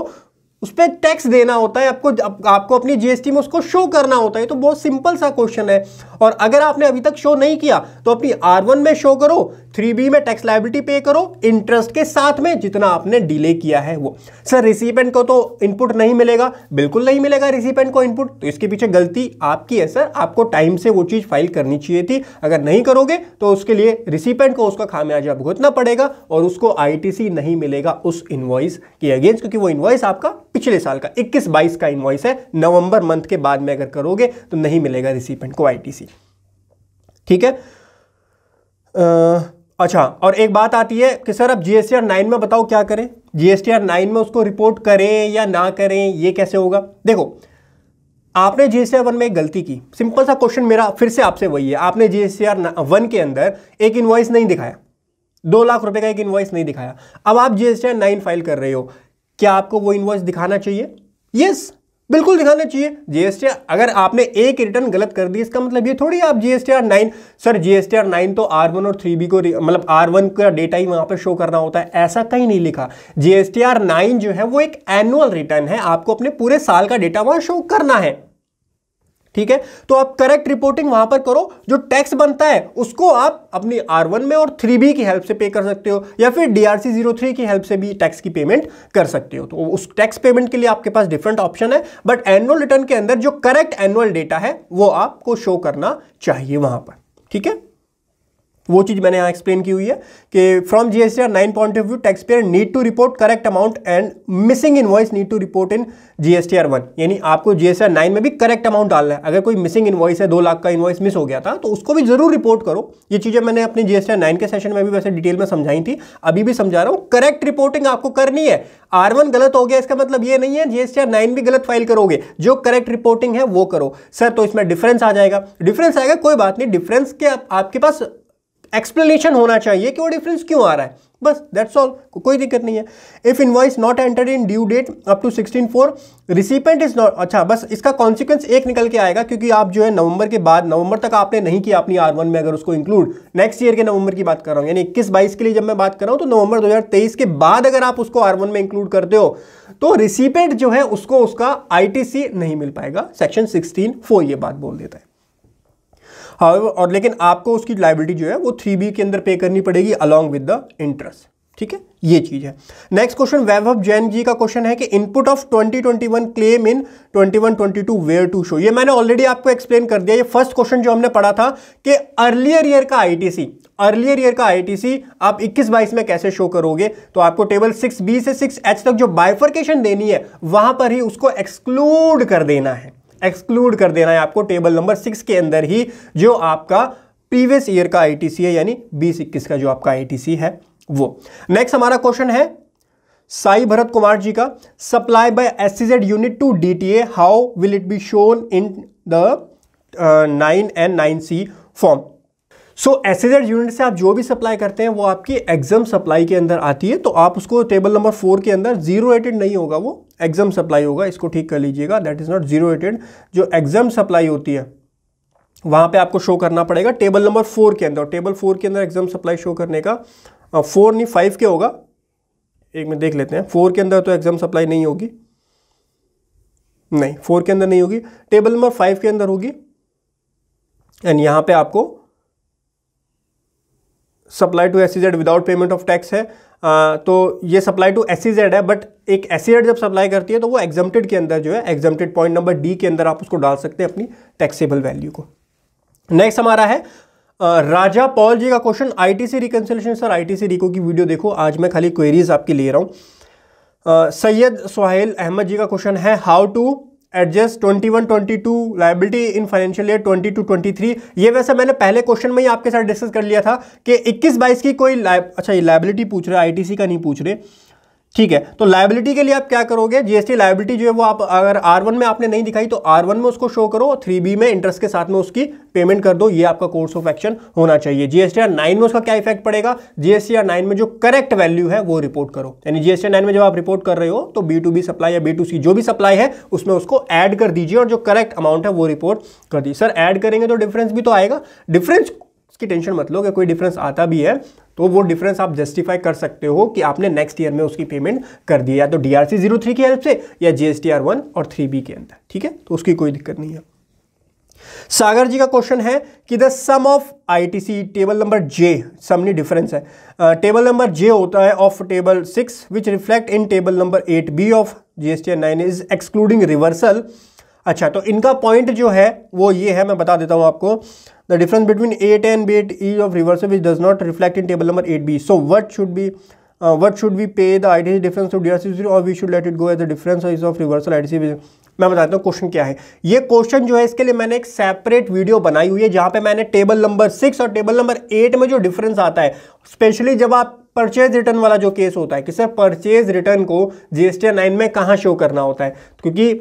उस पर टैक्स देना होता है आपको आपको अपनी जीएसटी में उसको शो करना होता है तो बहुत सिंपल सा क्वेश्चन है और अगर आपने अभी तक शो नहीं किया तो अपनी आर वन में शो करो थ्री बी में टैक्स लाइबिलिटी पे करो इंटरेस्ट के साथ में जितना आपने डिले किया है वो सर रिसिपेंट को तो इनपुट नहीं मिलेगा बिल्कुल नहीं मिलेगा रिसिपेंट को इनपुट तो इसके पीछे गलती आपकी है सर आपको टाइम से वो चीज़ फाइल करनी चाहिए थी अगर नहीं करोगे तो उसके लिए रिसिपेंट को उसका खामियाजा भुगतना पड़ेगा और उसको आई नहीं मिलेगा उस इन्वॉइस के अगेंस्ट क्योंकि वो इन्वॉइस आपका पिछले साल का 21-22 का इन्वॉइस है नवंबर मंथ के बाद में अगर करोगे तो नहीं मिलेगा रिसिपेंट को आईटीसी ठीक है आ, अच्छा और एक बात आती है कि सर अब जीएसटी नाइन में बताओ क्या करें जीएसटी नाइन में उसको रिपोर्ट करें या ना करें ये कैसे होगा देखो आपने जीएसटी वन में एक गलती की सिंपल सा क्वेश्चन मेरा फिर से आपसे वही है आपने जीएसटी वन के अंदर एक इन्वॉइस नहीं दिखाया दो लाख रुपए का एक इन्वॉइस नहीं दिखाया अब आप जीएसटी नाइन फाइल कर रहे हो क्या आपको वो इन्वॉइस दिखाना चाहिए यस बिल्कुल दिखाना चाहिए जीएसटी अगर आपने एक रिटर्न गलत कर दी इसका मतलब ये थोड़ी आप GST R nine sir GST R nine तो आर वन और थ्री बी को मतलब आर वन का डेटा ही वहां पर शो करना होता है ऐसा कहीं नहीं लिखा जीएसटी आर नाइन जो है वो एक एनुअल रिटर्न है आपको अपने पूरे साल का डेटा वहां शो करना है ठीक है तो आप करेक्ट रिपोर्टिंग वहां पर करो जो टैक्स बनता है उसको आप अपनी आर वन में और थ्री बी की हेल्प से पे कर सकते हो या फिर डीआरसी जीरो थ्री की हेल्प से भी टैक्स की पेमेंट कर सकते हो तो उस टैक्स पेमेंट के लिए आपके पास डिफरेंट ऑप्शन है बट एनुअल रिटर्न के अंदर जो करेक्ट एनुअल डेटा है वो आपको शो करना चाहिए वहां पर ठीक है वो चीज़ मैंने यहाँ एक्सप्लेन की हुई है कि from G S R nine point of view tax payer need to report correct amount and missing invoice need to report in G S R one यानी आपको जी एस आर नाइन में भी करेक्ट अमाउंट डालना है अगर कोई missing invoice है दो लाख का इन्वॉइस मिस हो गया था तो उसको भी जरूर रिपोर्ट करो ये चीज़ें मैंने अपने जी एस आर नाइन के सेशन में भी वैसे डिटेल में समझाई थी अभी भी समझा रहा हूँ करेक्ट रिपोर्टिंग आपको करनी है आर वन गलत हो गया इसका मतलब ये नहीं है जी एस आर नाइन भी गलत फाइल करोगे जो करेक्ट रिपोर्टिंग है वो करो सर तो इसमें डिफरेंस आ जाएगा डिफरेंस आएगा कोई बात नहीं डिफरेंस के आपके पास एक्सप्लेनेशन होना चाहिए कि वो डिफरेंस क्यों आ रहा है बस दैट्स ऑल को, कोई दिक्कत नहीं है if voice not entered in due date up to sixteen four recipient is not अच्छा बस इसका कॉन्सिक्वेंस एक निकल के आएगा क्योंकि आप जो है नवंबर के बाद नवंबर तक आपने नहीं किया अपनी आर वन में अगर उसको इंक्लूड नेक्स्ट ईयर के नवंबर की बात कर रहा हूँ यानी इक्कीस बाईस के लिए जब मैं बात कर रहा हूँ तो नवंबर 2023 के बाद अगर आप उसको आर वन में इंक्लूड करते हो तो रिसीपेंट जो है उसको उसका आई टी सी नहीं मिल पाएगा सेक्शन सिक्सटीन फोर ये बात बोल देता है हाँ, और लेकिन आपको उसकी लाइबिलिटी जो है वो थ्री बी के अंदर पे करनी पड़ेगी अलॉन्ग विद द इंटरेस्ट ठीक है ये चीज है नेक्स्ट क्वेश्चन वैभव जैन जी का क्वेश्चन है कि input of 2021 claim in 2122 where to show ये मैंने ऑलरेडी आपको एक्सप्लेन कर दिया ये फर्स्ट क्वेश्चन जो हमने पढ़ा था कि अर्लियर ईयर का आईटीसी अर्लियर ईयर का आईटीसी आप 21 बाईस में कैसे शो करोगे तो आपको टेबल 6 बी से 6 एच तक जो बाइफर्केशन देनी है वहां पर ही उसको एक्सक्लूड कर देना है एक्सक्लूड कर देना है आपको टेबल नंबर सिक्स के अंदर ही जो आपका प्रीवियस ईयर का आईटीसी है यानी बीस इक्कीस का जो आपका आईटीसी है वो नेक्स्ट हमारा क्वेश्चन है साई भरत कुमार जी का supply by S unit to A how will it be shown in the nine and nine C form so S unit से आप जो भी सप्लाई करते हैं वो आपकी एग्जाम सप्लाई के अंदर आती है तो आप उसको टेबल नंबर फोर के अंदर जीरो एटेड नहीं होगा वो एग्जाम सप्लाई होगा इसको ठीक कर लीजिएगा that is not zero rated जो एग्जाम सप्लाई होती है वहां पे आपको शो करना पड़ेगा टेबल नंबर फोर के अंदर टेबल फोर के अंदर एग्जाम सप्लाई शो करने का फोर नहीं फाइव के होगा एक मिनट देख लेते हैं फोर के अंदर तो एग्जाम सप्लाई नहीं होगी नहीं फोर के अंदर नहीं होगी टेबल नंबर फाइव के अंदर होगी एंड यहाँ पे आपको supply to S C Z without payment of tax है आ, तो ये सप्लाई टू एस e है बट एक एस e जब सप्लाई करती है तो वो एग्जम्प्टेड के अंदर जो है एग्जम्प्टेड पॉइंट नंबर डी के अंदर आप उसको डाल सकते हैं अपनी टैक्सेबल वैल्यू को नेक्स्ट हमारा है आ, राजा पॉल जी का question I T C reconciliation sir I T C reco की वीडियो देखो आज मैं खाली क्वेरीज आपकी ले रहा हूँ सैयद सुहेल अहमद जी का क्वेश्चन है how to adjust 21 22 liability in financial year twenty two 23 ये वैसे मैंने पहले क्वेश्चन में ही आपके साथ डिस्कस कर लिया था कि 21 22 की कोई अच्छा ये लाइबिलिटी पूछ रहे आईटीसी का नहीं पूछ रहे ठीक है तो लाइबिलिटी के लिए आप क्या करोगे जीएसटी लाइबिलिटी जो है वो आप अगर आर वन में आपने नहीं दिखाई तो आर वन में उसको शो करो थ्री बी में इंटरेस्ट के साथ में उसकी पेमेंट कर दो ये आपका कोर्स ऑफ एक्शन होना चाहिए जीएसटी आर नाइन में उसका क्या इफेक्ट पड़ेगा जीएसटी आर नाइन में जो करेक्ट वैल्यू है वो रिपोर्ट करो यानी जीएसटी नाइन में जब आप रिपोर्ट कर रहे हो तो बी टू बी सप्लाई या बी टू सी जो भी सप्लाई है उसमें उसको एड कर दीजिए और जो करेक्ट अमाउंट है वो रिपोर्ट कर दीजिए सर एड करेंगे तो डिफरेंस भी तो आएगा डिफरेंस उसकी टेंशन मत लो अगर कोई डिफरेंस आता भी है तो वो डिफरेंस आप जस्टिफाई कर सकते हो कि आपने नेक्स्ट ईयर में उसकी पेमेंट कर दी या तो D R C zero three की हेल्प से या G S T R one और थ्री बी के अंदर ठीक है तो उसकी कोई दिक्कत नहीं है सागर जी का क्वेश्चन है कि the sum of ITC table number J समनी डिफरेंस है टेबल नंबर जे होता है of table six which reflect in table number eight B of GST nine is excluding reversal अच्छा तो इनका पॉइंट जो है वो ये है मैं बता देता हूं आपको the difference between 8 and 8e of reversal which does not reflect in table number 8b so what should be uh, what should we pay the IDC difference to DRC और we should let it go as the difference of reversal ITC मैं बताता हूँ question क्या है ये question जो है इसके लिए मैंने एक सेपरेट वीडियो बनाई हुई है जहाँ पे मैंने टेबल नंबर सिक्स और टेबल नंबर एट में जो डिफरेंस आता है स्पेशली जब आप परचेज रिटर्न वाला जो केस होता है कि सर परचेज रिटर्न को जीएसटी नाइन में कहाँ शो करना होता है क्योंकि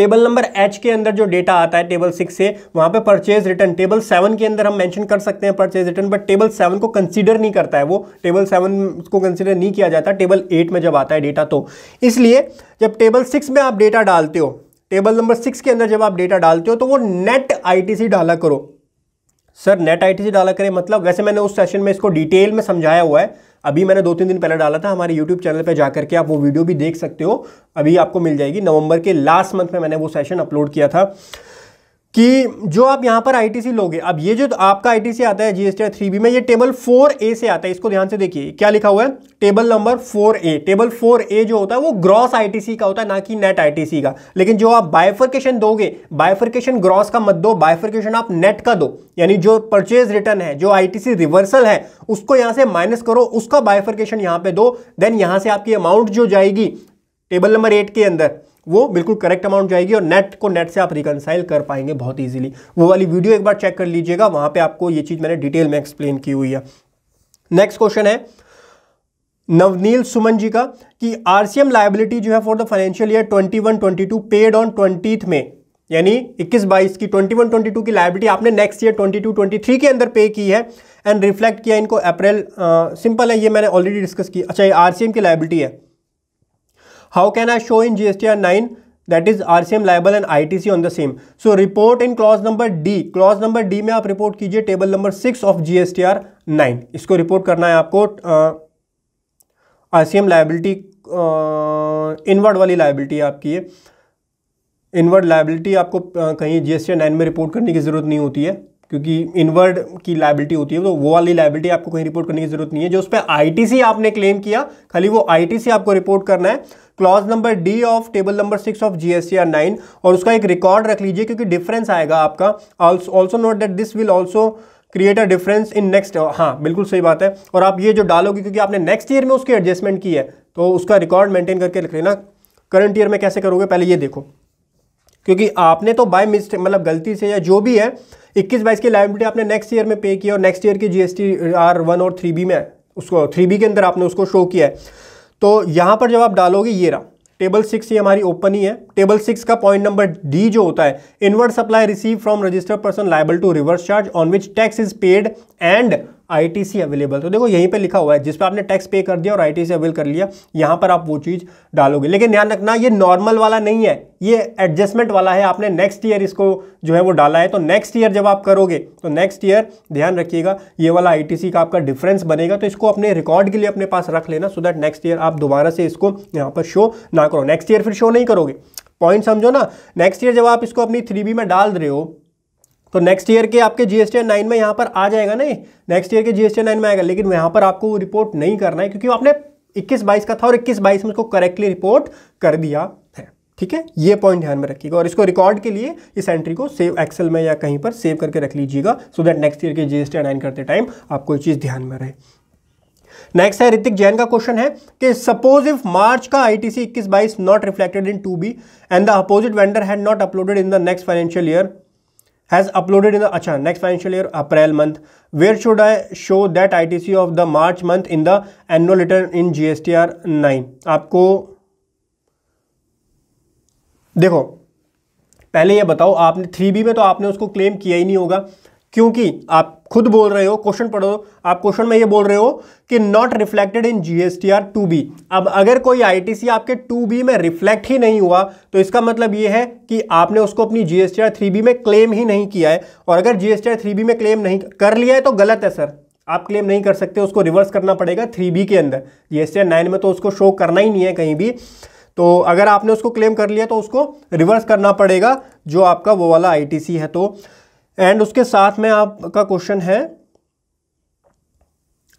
टेबल नंबर एच के अंदर जो डेटा आता है टेबल सिक्स से वहां पे परचेज रिटर्न टेबल सेवन के अंदर हम मेंशन कर सकते हैं purchase return but table seven को कंसीडर नहीं करता है वो टेबल सेवन को कंसीडर नहीं किया जाता टेबल एट में जब आता है डेटा तो इसलिए जब टेबल सिक्स में आप डेटा डालते हो टेबल नंबर सिक्स के अंदर जब आप डेटा डालते हो तो वो नेट आईटीसी डाला करो सर नेट आईटीसी डाला करें मतलब वैसे मैंने उस सेशन में इसको डिटेल में समझाया हुआ है अभी मैंने दो तीन दिन पहले डाला था हमारे यूट्यूब चैनल पर जाकर के आप वो वीडियो भी देख सकते हो अभी आपको मिल जाएगी नवंबर के लास्ट मंथ में मैंने वो सेशन अपलोड किया था कि जो आप यहां पर आईटीसी लोगे अब ये जो आपका आईटीसी आता है जीएसटी थ्री बी में ये टेबल फोर ए से आता है इसको ध्यान से देखिए क्या लिखा हुआ है table number four A table four A जो होता है वो ग्रॉस आईटीसी का होता है ना कि नेट आईटीसी का लेकिन जो आप बायफर्केशन दोगे बायफर्केशन ग्रॉस का मत दो बायफर्केशन आप नेट का दो यानी जो परचेज रिटर्न है जो आई रिवर्सल है उसको यहाँ से माइनस करो उसका बायफर्केशन यहां पर दो देन यहां से आपकी अमाउंट जो जाएगी टेबल नंबर एट के अंदर वो बिल्कुल करेक्ट अमाउंट जाएगी और नेट को नेट से आप रिकनसाइल कर पाएंगे बहुत ईजिली वो वाली वीडियो एक बार चेक कर लीजिएगा वहां पर आपको ये चीज़ मैंने डिटेल में एक्सप्लेन की हुई है नेक्स्ट क्वेश्चन है नवनील सुमन जी का कि आरसीएम लाइबिलिटी जो है for the financial year 21 22 paid on twenty में यानी 21 22 की 21 22 की लाइबिलिटी आपने नेक्स्ट ईयर 22 23 के अंदर पे की है एंड रिफ्लेक्ट किया इनको अप्रैल सिंपल है ये मैंने ऑलरेडी डिस्कस की अच्छा ये आरसीएम की लाइबिलिटी है How can I show in R nine that is R C M liable and ITC on the same so report in clause number D clause number D में आप report कीजिए table number six of GSTR nine इसको report करना है आपको RCM liability inward वाली liability आपकी है इनवर्ड लाइबिलिटी आपको uh, कहीं जीएसटी नाइन में रिपोर्ट करने की ज़रूरत नहीं होती है क्योंकि इनवर्ड की लाइबिलिटी होती है तो वो वाली लाइबिलिटी आपको कहीं रिपोर्ट करने की जरूरत नहीं है जो उस पर आई आईटीसी आपने क्लेम किया खाली वो आई टी सी आपको रिपोर्ट करना है clause number D of table number six of R nine और उसका एक रिकॉर्ड रख लीजिए क्योंकि डिफरेंस आएगा आपका also note that this will also create a difference in next हाँ बिल्कुल सही बात है और आप ये जो डालोगे क्योंकि आपने नेक्स्ट ईयर में उसकी एडजस्टमेंट की है तो उसका रिकॉर्ड मेंटेन करके रख लेना करंट ईयर में कैसे करोगे पहले ये देखो क्योंकि आपने तो बाय मिस्टेक मतलब गलती से या जो भी है इक्कीस बाईस की लाइबिलिटी आपने नेक्स्ट ईयर में पे की और नेक्स्ट ईयर की जीएसटी आर वन और थ्री बी में उसको थ्री बी के अंदर आपने उसको शो किया है तो यहाँ पर जब आप डालोगे ये रहा टेबल सिक्स ये हमारी ओपन ही है टेबल सिक्स का पॉइंट नंबर डी जो होता है inward supply receive from registered person liable to reverse charge on which tax is paid and ITC available तो देखो यहीं पे लिखा हुआ है जिस पर आपने टैक्स पे कर दिया और आईटीसी अवेल कर लिया यहाँ पर आप वो चीज़ डालोगे लेकिन ध्यान रखना ये नॉर्मल वाला नहीं है ये एडजस्टमेंट वाला है आपने नेक्स्ट ईयर इसको जो है वो डाला है तो नेक्स्ट ईयर जब आप करोगे तो नेक्स्ट ईयर ध्यान रखिएगा ये वाला आई का आपका डिफरेंस बनेगा तो इसको अपने रिकॉर्ड के लिए अपने पास रख लेना सो दैट नेक्स्ट ईयर आप दोबारा से इसको यहाँ पर शो ना करो नेक्स्ट ईयर फिर शो नहीं करोगे पॉइंट समझो ना नेक्स्ट ईयर जब आप इसको अपनी थ्री में डाल रहे हो तो नेक्स्ट ईयर के आपके जी एस नाइन में यहाँ पर आ जाएगा ना नेक्स्ट ईयर के जी एस नाइन में आएगा लेकिन यहाँ पर आपको रिपोर्ट नहीं करना है क्योंकि आपने इक्कीस बाईस का था और इक्कीस बाईस में उसको करेक्टली रिपोर्ट कर दिया है ठीक है ये पॉइंट ध्यान में रखिएगा और इसको रिकॉर्ड के लिए इस एंट्री को सेव एक्सेल में या कहीं पर सेव करके रख लीजिएगा सो दैट नेक्स्ट ईयर के जी एस नाइन करते टाइम आपको ये चीज़ ध्यान में रहे नेक्स्ट है ऋतिक जैन का क्वेश्चन है कि सपोज इफ मार्च का आई 21 इक्कीस बाईस not reflected in two B and the opposite vendor had not uploaded in the next financial year has uploaded in the acha next financial year April month. Where should I show that ITC of the March month in the annual return in GSTR 9? आपको देखो पहले ये बताओ आपने three B में तो आपने उसको क्लेम किया ही नहीं होगा क्योंकि आप खुद बोल रहे हो क्वेश्चन पढ़ो आप क्वेश्चन में ये बोल रहे हो कि not reflected in G S T R two B अब अगर कोई आईटीसी आपके टू बी में रिफ्लेक्ट ही नहीं हुआ तो इसका मतलब ये है कि आपने उसको अपनी G S T R three B में क्लेम ही नहीं किया है और अगर G S T R three B में क्लेम नहीं कर लिया है तो गलत है सर आप क्लेम नहीं कर सकते उसको रिवर्स करना पड़ेगा थ्री बी के अंदर G S T R nine में तो उसको शो करना ही नहीं है कहीं भी तो अगर आपने उसको क्लेम कर लिया तो उसको रिवर्स करना पड़ेगा जो आपका वो वाला आई टी सी है तो एंड उसके साथ में आपका क्वेश्चन है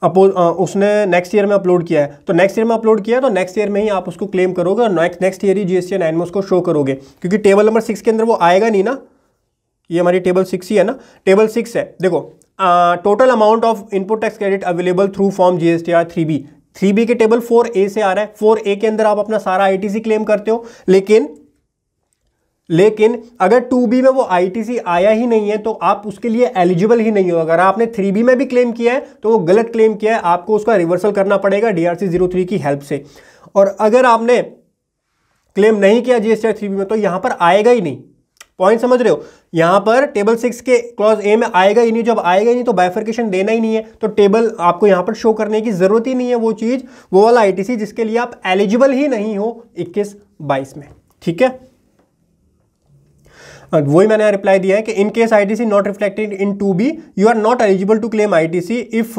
अपो उसने नेक्स्ट ईयर में अपलोड किया है तो नेक्स्ट ईयर में अपलोड किया है तो नेक्स्ट ईयर में ही आप उसको क्लेम करोगे और नेक्स्ट नेक्स्ट ईयर ही जीएसटी नाइन में उसको शो करोगे क्योंकि टेबल नंबर सिक्स के अंदर वो आएगा नहीं ना ये हमारी टेबल सिक्स ही है ना टेबल सिक्स है देखो total amount of input tax credit available through form G S T R three B three B के टेबल फोर ए से आ रहा है फोर ए के अंदर आप अपना सारा आई टी सी क्लेम करते हो लेकिन लेकिन अगर टू बी में वो आईटीसी आया ही नहीं है तो आप उसके लिए एलिजिबल ही नहीं हो अगर आपने थ्री बी में भी क्लेम किया है तो वो गलत क्लेम किया है आपको उसका रिवर्सल करना पड़ेगा डीआरसी जीरो थ्री की हेल्प से और अगर आपने क्लेम नहीं किया जीएसटी थ्री बी में तो यहाँ पर आएगा ही नहीं पॉइंट समझ रहे हो यहाँ पर टेबल सिक्स के क्लॉज ए में आएगा ही नहीं जब आएगा ही नहीं तो बाइफर्केशन देना ही नहीं है तो टेबल आपको यहाँ पर शो करने की ज़रूरत ही नहीं है वो चीज़ वो वाला आईटीसी जिसके लिए आप एलिजिबल ही नहीं हो इक्कीस बाईस में ठीक है वही मैंने रिप्लाई दिया है कि in case I T C not reflected in two B you are not eligible to claim I T C if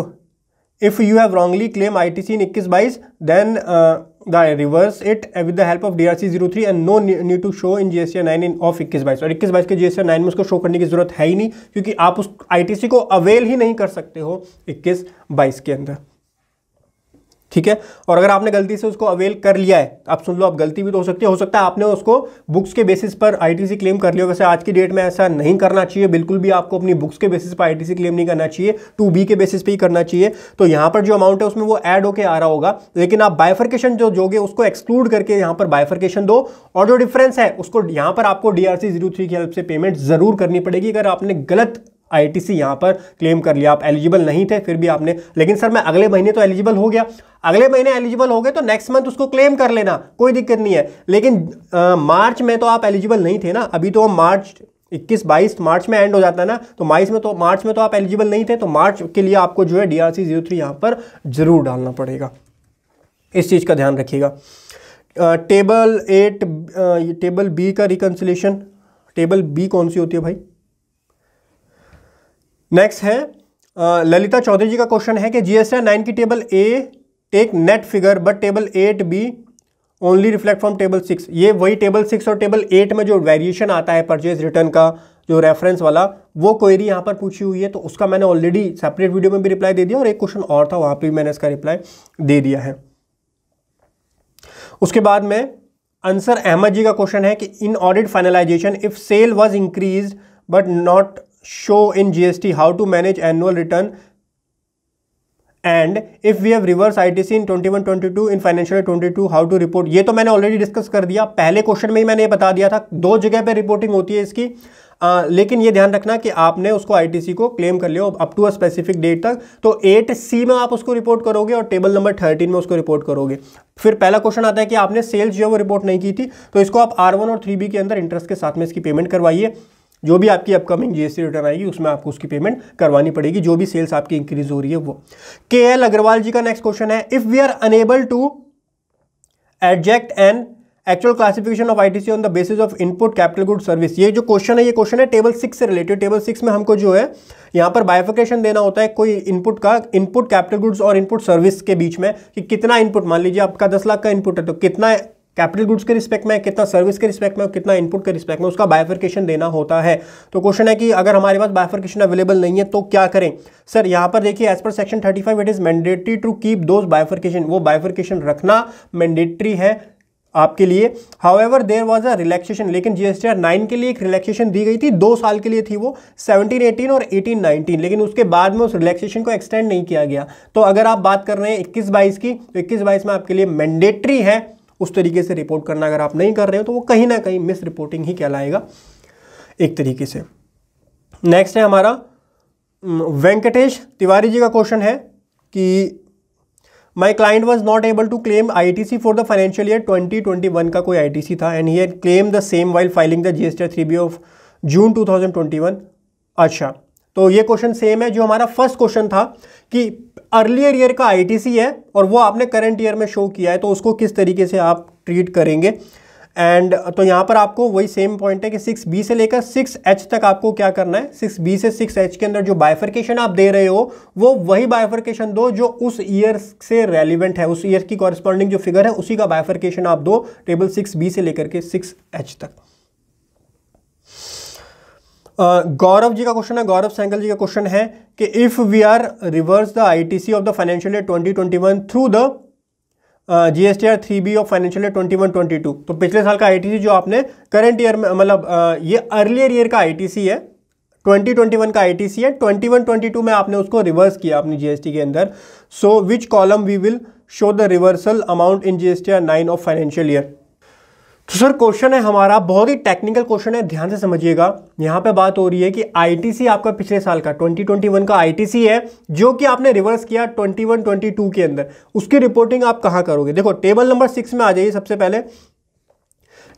if you have wrongly claim I T C in इक्कीस बाईस then the reverse it with the help of D R C zero three and no new to show in G S R nine in of इक्कीस बाईस और इक्कीस बाईस के G S R nine में उसको शो करने की जरूरत है ही नहीं क्योंकि आप उस आई टी सी को अवेल ही नहीं कर सकते हो इक्कीस बाईस के अंदर ठीक है और अगर आपने गलती से उसको अवेल कर लिया है आप सुन लो आप गलती भी तो हो सकती है हो सकता है आपने उसको बुक्स के बेसिस पर आईटीसी क्लेम कर लिया वैसे आज की डेट में ऐसा नहीं करना चाहिए बिल्कुल भी आपको अपनी बुक्स के बेसिस पर आईटीसी क्लेम नहीं करना चाहिए टू बी के बेसिस पे ही करना चाहिए तो यहाँ पर जो अमाउंट है उसमें वो एड होकर आ रहा होगा लेकिन आप बायफर्केशन जो जोगे उसको एक्सक्लूड करके यहाँ पर बायफर्केशन दो और जो डिफरेंस है उसको यहाँ पर आपको डी आर की हेल्प से पेमेंट जरूर करनी पड़ेगी अगर आपने गलत आईटीसी यहाँ पर क्लेम कर लिया आप एलिजिबल नहीं थे फिर भी आपने लेकिन सर मैं अगले महीने तो एलिजिबल हो गया अगले महीने एलिजिबल हो गए तो नेक्स्ट मंथ उसको क्लेम कर लेना कोई दिक्कत नहीं है लेकिन आ, मार्च में तो आप एलिजिबल नहीं थे ना अभी तो मार्च इक्कीस बाईस मार्च में एंड हो जाता है ना तो माइस में तो मार्च में तो आप एलिजिबल नहीं थे तो मार्च के लिए आपको जो है D R C zero three यहाँ पर ज़रूर डालना पड़ेगा इस चीज़ का ध्यान रखिएगा टेबल एट टेबल बी का रिकन्सिलेशन टेबल बी कौन सी होती है भाई नेक्स्ट है ललिता चौधरी जी का क्वेश्चन है कि जी एस नाइन की table A take net figure but table eight B only reflect from table six ये वही टेबल सिक्स और टेबल एट में जो वेरिएशन आता है परचेज रिटर्न का जो रेफरेंस वाला वो क्वेरी यहाँ पर पूछी हुई है तो उसका मैंने ऑलरेडी सेपरेट वीडियो में भी रिप्लाई दे दिया और एक क्वेश्चन और था वहाँ पर भी मैंने इसका रिप्लाई दे दिया है उसके बाद में अंसर अहमद जी का क्वेश्चन है कि in audit finalisation if sale was increase but not show in GST how to manage annual return and if we have reverse C in 21 22 in financial 22 how to report ये तो मैंने ऑलरेडी डिस्कस कर दिया पहले question में ही मैंने ये बता दिया था दो जगह पर रिपोर्टिंग होती है इसकी आ, लेकिन ये ध्यान रखना कि आपने उसको सी को क्लेम कर लिया up to a specific date तक तो एट सी में आप उसको रिपोर्ट करोगे और टेबल नंबर थर्टीन में उसको रिपोर्ट करोगे फिर पहला क्वेश्चन आता है कि आपने सेल्स जो है वो रिपोर्ट नहीं की थी तो इसको आप आर वन और थ्री बी के अंदर इंटरेस्ट के साथ में इसकी पेमेंट करवाइए जो भी आपकी अपकमिंग जीएसटी रिटर्न आएगी उसमें आपको उसकी पेमेंट करवानी पड़ेगी जो भी सेल्स आपकी इंक्रीज हो रही है वो के एल अग्रवाल जी का नेक्स्ट क्वेश्चन है if we are unable to adjust an actual classification of I on the basis of input capital good service ये जो क्वेश्चन है ये क्वेश्चन है टेबल सिक्स से रिलेटेड टेबल सिक्स में हमको जो है यहाँ पर बायोफिकेशन देना होता है कोई इनपुट का इनपुट कैपिटल गुड्स और इनपुट सर्विस के बीच में कि कितना इनपुट मान लीजिए आपका दस लाख का इनपुट है तो कितना कैपिटल गुड्स के रिस्पेक्ट में कितना सर्विस के रिस्पेक्ट में कितना इनपुट के रिस्पेक्ट में उसका बायफर्केशन देना होता है तो क्वेश्चन है कि अगर हमारे पास बायफर्केशन अवेलेबल नहीं है तो क्या करें सर यहाँ पर देखिए as per section 35 it is mandatory to keep those bifurcation वो बायफर्केशन रखना मैंडेटरी है आपके लिए however there was a relaxation लेकिन जी एस के लिए एक रिलैक्सेशन दी गई थी दो साल के लिए थी वो 17 18 और 18 19 लेकिन उसके बाद में उस रिलैक्सेशन को एक्सटेंड नहीं किया गया तो अगर आप बात कर रहे हैं इक्कीस बाईस की तो इक्कीस बाईस में आपके लिए मैंडेटरी है उस तरीके से रिपोर्ट करना अगर आप नहीं कर रहे हो तो वो कहीं ना कहीं मिस रिपोर्टिंग ही कहलाएगा एक तरीके से नेक्स्ट है हमारा वेंकटेश तिवारी जी का क्वेश्चन है कि my client was not able to claim I T C for the financial year twenty twenty one का कोई आई टी सी था and he claim the same while filing the G S T three B of June two thousand twenty one अच्छा तो ये question same है जो हमारा first question था कि अर्लियर ईयर का आईटीसी है और वो आपने करंट ईयर में शो किया है तो उसको किस तरीके से आप ट्रीट करेंगे एंड तो यहाँ पर आपको वही सेम पॉइंट है कि सिक्स बी से लेकर सिक्स एच तक आपको क्या करना है सिक्स बी से सिक्स एच के अंदर जो बायफर्केशन आप दे रहे हो वो वही बायफर्केशन दो जो उस ईयर से रेलिवेंट है उस ईयर की कॉरस्पॉन्डिंग जो फिगर है उसी का बाइफर्केशन आप दो टेबल सिक्स बी से लेकर के सिक्स एच तक गौरव जी का क्वेश्चन है गौरव सैंगल जी का क्वेश्चन है कि if we are reverse the ITC of the financial year 2021 through the G S T R three B of financial year twenty one twenty two तो पिछले साल का आईटीसी जो आपने करंट ईयर में मतलब ये अर्लियर ईयर का आईटीसी है 2021 का आईटीसी है 2122 में आपने उसको रिवर्स किया अपनी जीएसटी के अंदर so which column we will show the reversal amount in T R nine of financial year तो सर क्वेश्चन है हमारा बहुत ही टेक्निकल क्वेश्चन है ध्यान से समझिएगा यहाँ पे बात हो रही है कि आईटीसी आपका पिछले साल का 2021 का आईटीसी है जो कि आपने रिवर्स किया 21 22 के अंदर उसकी रिपोर्टिंग आप कहाँ करोगे देखो टेबल नंबर सिक्स में आ जाइए सबसे पहले